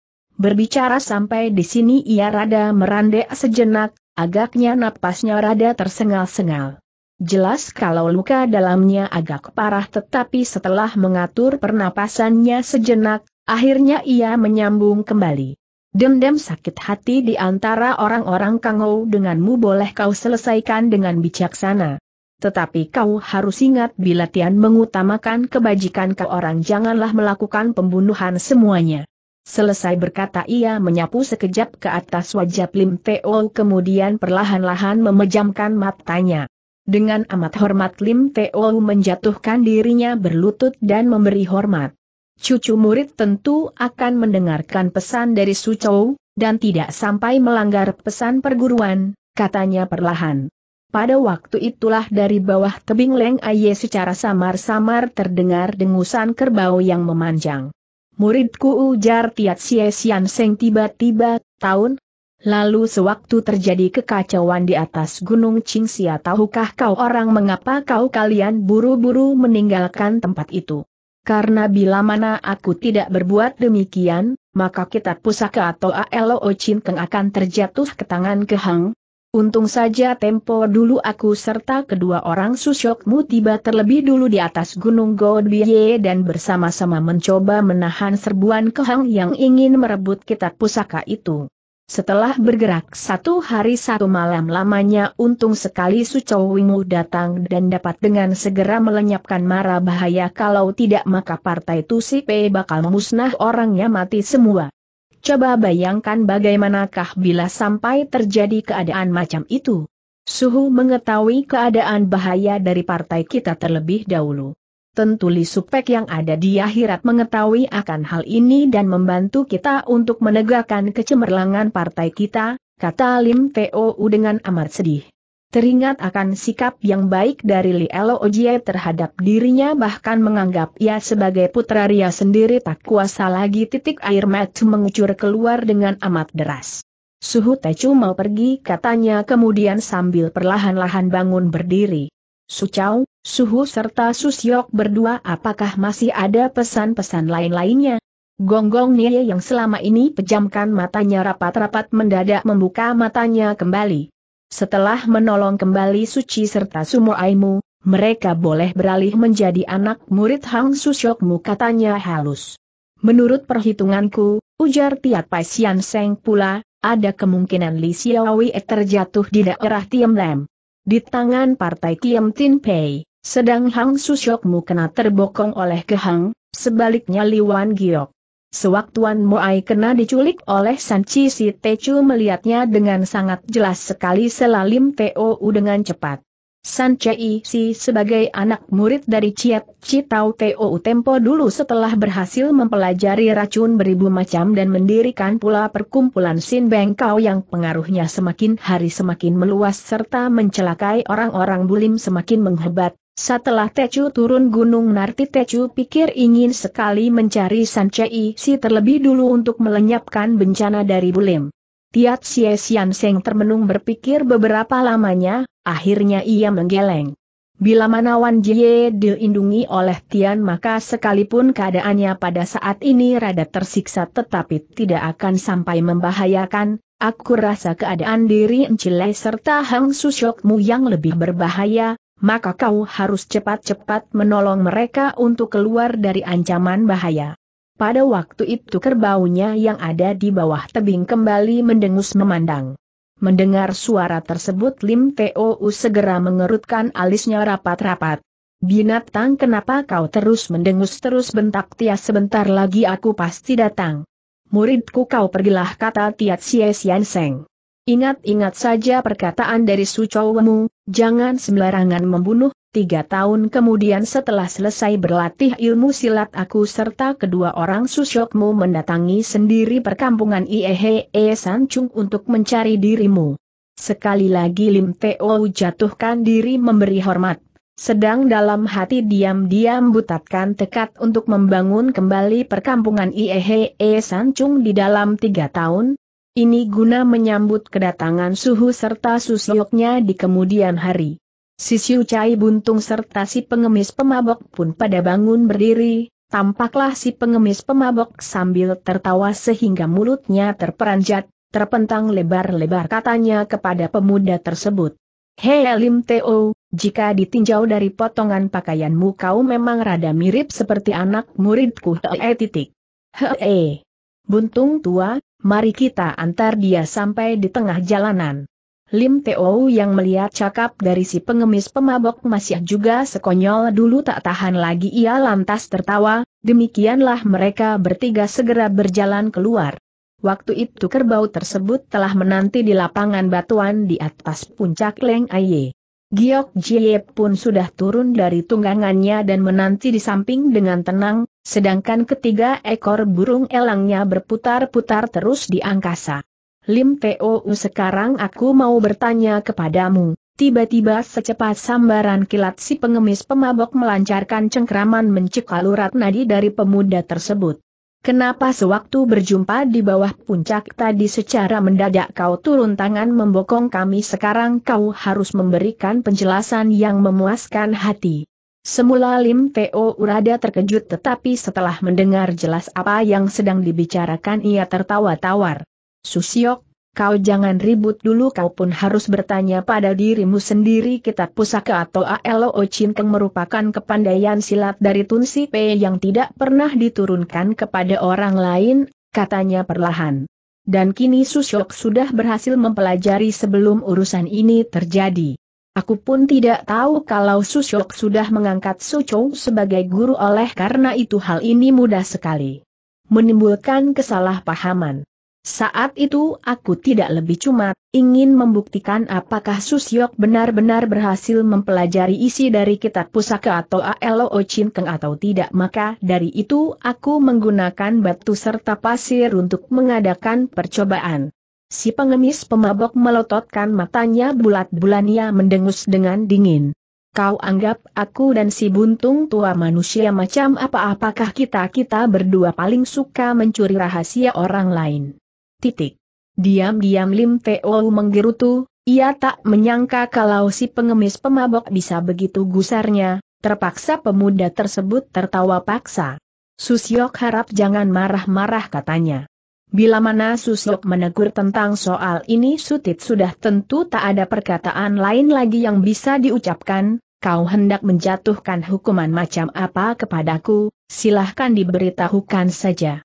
Berbicara sampai di sini ia rada merandek sejenak, agaknya napasnya rada tersengal-sengal. Jelas kalau luka dalamnya agak parah tetapi setelah mengatur pernapasannya sejenak, akhirnya ia menyambung kembali. Dendam sakit hati di antara orang-orang kangau denganmu boleh kau selesaikan dengan bijaksana. Tetapi kau harus ingat bila Tian mengutamakan kebajikan ke orang janganlah melakukan pembunuhan semuanya. Selesai berkata ia menyapu sekejap ke atas wajah Lim Teo kemudian perlahan-lahan memejamkan matanya. Dengan amat hormat Lim Teo menjatuhkan dirinya berlutut dan memberi hormat. Cucu murid tentu akan mendengarkan pesan dari Su Chou, dan tidak sampai melanggar pesan perguruan, katanya perlahan. Pada waktu itulah dari bawah tebing Leng Aye secara samar-samar terdengar dengusan kerbau yang memanjang. Muridku ujar Tiat Sie Sian Seng tiba-tiba, tahun, Lalu sewaktu terjadi kekacauan di atas gunung Qingxia tahukah kau orang mengapa kau kalian buru-buru meninggalkan tempat itu? Karena bila mana aku tidak berbuat demikian, maka kitab pusaka atau ALO Chin Keng akan terjatuh ke tangan Kehang, Untung saja tempo dulu aku serta kedua orang susyokmu tiba terlebih dulu di atas Gunung Godbiye dan bersama-sama mencoba menahan serbuan kehang yang ingin merebut kitab pusaka itu. Setelah bergerak satu hari satu malam lamanya untung sekali Sucowimu datang dan dapat dengan segera melenyapkan mara bahaya kalau tidak maka partai Tusipe bakal musnah orangnya mati semua. Coba bayangkan bagaimanakah bila sampai terjadi keadaan macam itu. Suhu mengetahui keadaan bahaya dari partai kita terlebih dahulu. Tentu Li Supek yang ada di akhirat mengetahui akan hal ini dan membantu kita untuk menegakkan kecemerlangan partai kita, kata Lim T.O.U dengan amat sedih teringat akan sikap yang baik dari Lielo Ojie terhadap dirinya bahkan menganggap ia sebagai putra Ria sendiri tak kuasa lagi titik air mata mengucur keluar dengan amat deras. Suhu Techu mau pergi katanya kemudian sambil perlahan-lahan bangun berdiri. Sucau, Suhu serta Susyok berdua apakah masih ada pesan-pesan lain-lainnya? Gonggong Nye yang selama ini pejamkan matanya rapat-rapat mendadak membuka matanya kembali. Setelah menolong kembali Suci serta Aimu, mereka boleh beralih menjadi anak murid Hang Susyokmu katanya halus. Menurut perhitunganku, ujar Tiat Pai Sian Seng pula, ada kemungkinan Li Xiaowei terjatuh di daerah Tiem Lem. Di tangan partai Tiem Tin Pei, sedang Hang Susyokmu kena terbokong oleh Kehang, sebaliknya Li Wan Giok. Sewaktuan Moai kena diculik oleh San Chi si Chu melihatnya dengan sangat jelas sekali selalim TOU dengan cepat. San Chi Si sebagai anak murid dari Ciat Tau TOU Tempo dulu setelah berhasil mempelajari racun beribu macam dan mendirikan pula perkumpulan Sin Bengkau yang pengaruhnya semakin hari semakin meluas serta mencelakai orang-orang bulim semakin menghebat, setelah Tecu turun Gunung Narti Tecu pikir ingin sekali mencari Sancai Si terlebih dulu untuk melenyapkan bencana dari Bulim. Tiat Xie Sian Seng termenung berpikir beberapa lamanya, akhirnya ia menggeleng. Bila mana Wan Jie dilindungi oleh Tian maka sekalipun keadaannya pada saat ini rada tersiksa tetapi tidak akan sampai membahayakan, aku rasa keadaan diri Encilai serta Hang Su Susyokmu yang lebih berbahaya, maka kau harus cepat-cepat menolong mereka untuk keluar dari ancaman bahaya. Pada waktu itu kerbaunya yang ada di bawah tebing kembali mendengus memandang. Mendengar suara tersebut Lim Teo segera mengerutkan alisnya rapat-rapat. Binatang kenapa kau terus mendengus terus bentak Tia sebentar lagi aku pasti datang. Muridku kau pergilah kata Tia Xie Sian Seng. Ingat-ingat saja perkataan dari Sucowemu, jangan sembarangan membunuh, tiga tahun kemudian setelah selesai berlatih ilmu silat aku serta kedua orang Susyokmu mendatangi sendiri perkampungan Iehe -e Sancung untuk mencari dirimu. Sekali lagi Lim Teo jatuhkan diri memberi hormat, sedang dalam hati diam-diam butatkan tekad untuk membangun kembali perkampungan Iehe Sancung di dalam tiga tahun, ini guna menyambut kedatangan suhu serta susioknya di kemudian hari. Si Siu Cai buntung serta si pengemis pemabok pun pada bangun berdiri, tampaklah si pengemis pemabok sambil tertawa sehingga mulutnya terperanjat, terpentang lebar-lebar katanya kepada pemuda tersebut. Hei Lim Teo, jika ditinjau dari potongan pakaianmu kau memang rada mirip seperti anak muridku Hei titik. Hei. E. Buntung tua, mari kita antar dia sampai di tengah jalanan. Lim Teo yang melihat cakap dari si pengemis pemabok masih juga sekonyol dulu tak tahan lagi ia lantas tertawa, demikianlah mereka bertiga segera berjalan keluar. Waktu itu kerbau tersebut telah menanti di lapangan batuan di atas puncak Leng Aye. Giok Jie pun sudah turun dari tunggangannya dan menanti di samping dengan tenang, sedangkan ketiga ekor burung elangnya berputar-putar terus di angkasa. Lim Pou sekarang aku mau bertanya kepadamu, Tiba-tiba secepat sambaran kilat si pengemis pemabok melancarkan cengkraman mencekal urat nadi dari pemuda tersebut. Kenapa sewaktu berjumpa di bawah puncak tadi secara mendadak kau turun tangan membokong kami sekarang kau harus memberikan penjelasan yang memuaskan hati. Semula Lim Teo Urada terkejut tetapi setelah mendengar jelas apa yang sedang dibicarakan ia tertawa tawar. Susiok, Kau jangan ribut dulu kau pun harus bertanya pada dirimu sendiri kitab pusaka atau ALO Keng merupakan kepandaian silat dari Tun Si yang tidak pernah diturunkan kepada orang lain, katanya perlahan. Dan kini Susyok sudah berhasil mempelajari sebelum urusan ini terjadi. Aku pun tidak tahu kalau Susyok sudah mengangkat Suchou sebagai guru oleh karena itu hal ini mudah sekali. Menimbulkan kesalahpahaman. Saat itu aku tidak lebih cuma ingin membuktikan apakah Susyok benar-benar berhasil mempelajari isi dari kitab pusaka atau ALO Keng atau tidak maka dari itu aku menggunakan batu serta pasir untuk mengadakan percobaan. Si pengemis pemabok melototkan matanya bulat bulannya mendengus dengan dingin. Kau anggap aku dan si buntung tua manusia macam apa apakah kita-kita berdua paling suka mencuri rahasia orang lain. Titik. Diam-diam Lim Teo menggerutu, ia tak menyangka kalau si pengemis pemabok bisa begitu gusarnya, terpaksa pemuda tersebut tertawa paksa. Susyok harap jangan marah-marah katanya. Bila mana Susyok menegur tentang soal ini Sutit sudah tentu tak ada perkataan lain lagi yang bisa diucapkan, kau hendak menjatuhkan hukuman macam apa kepadaku, silahkan diberitahukan saja.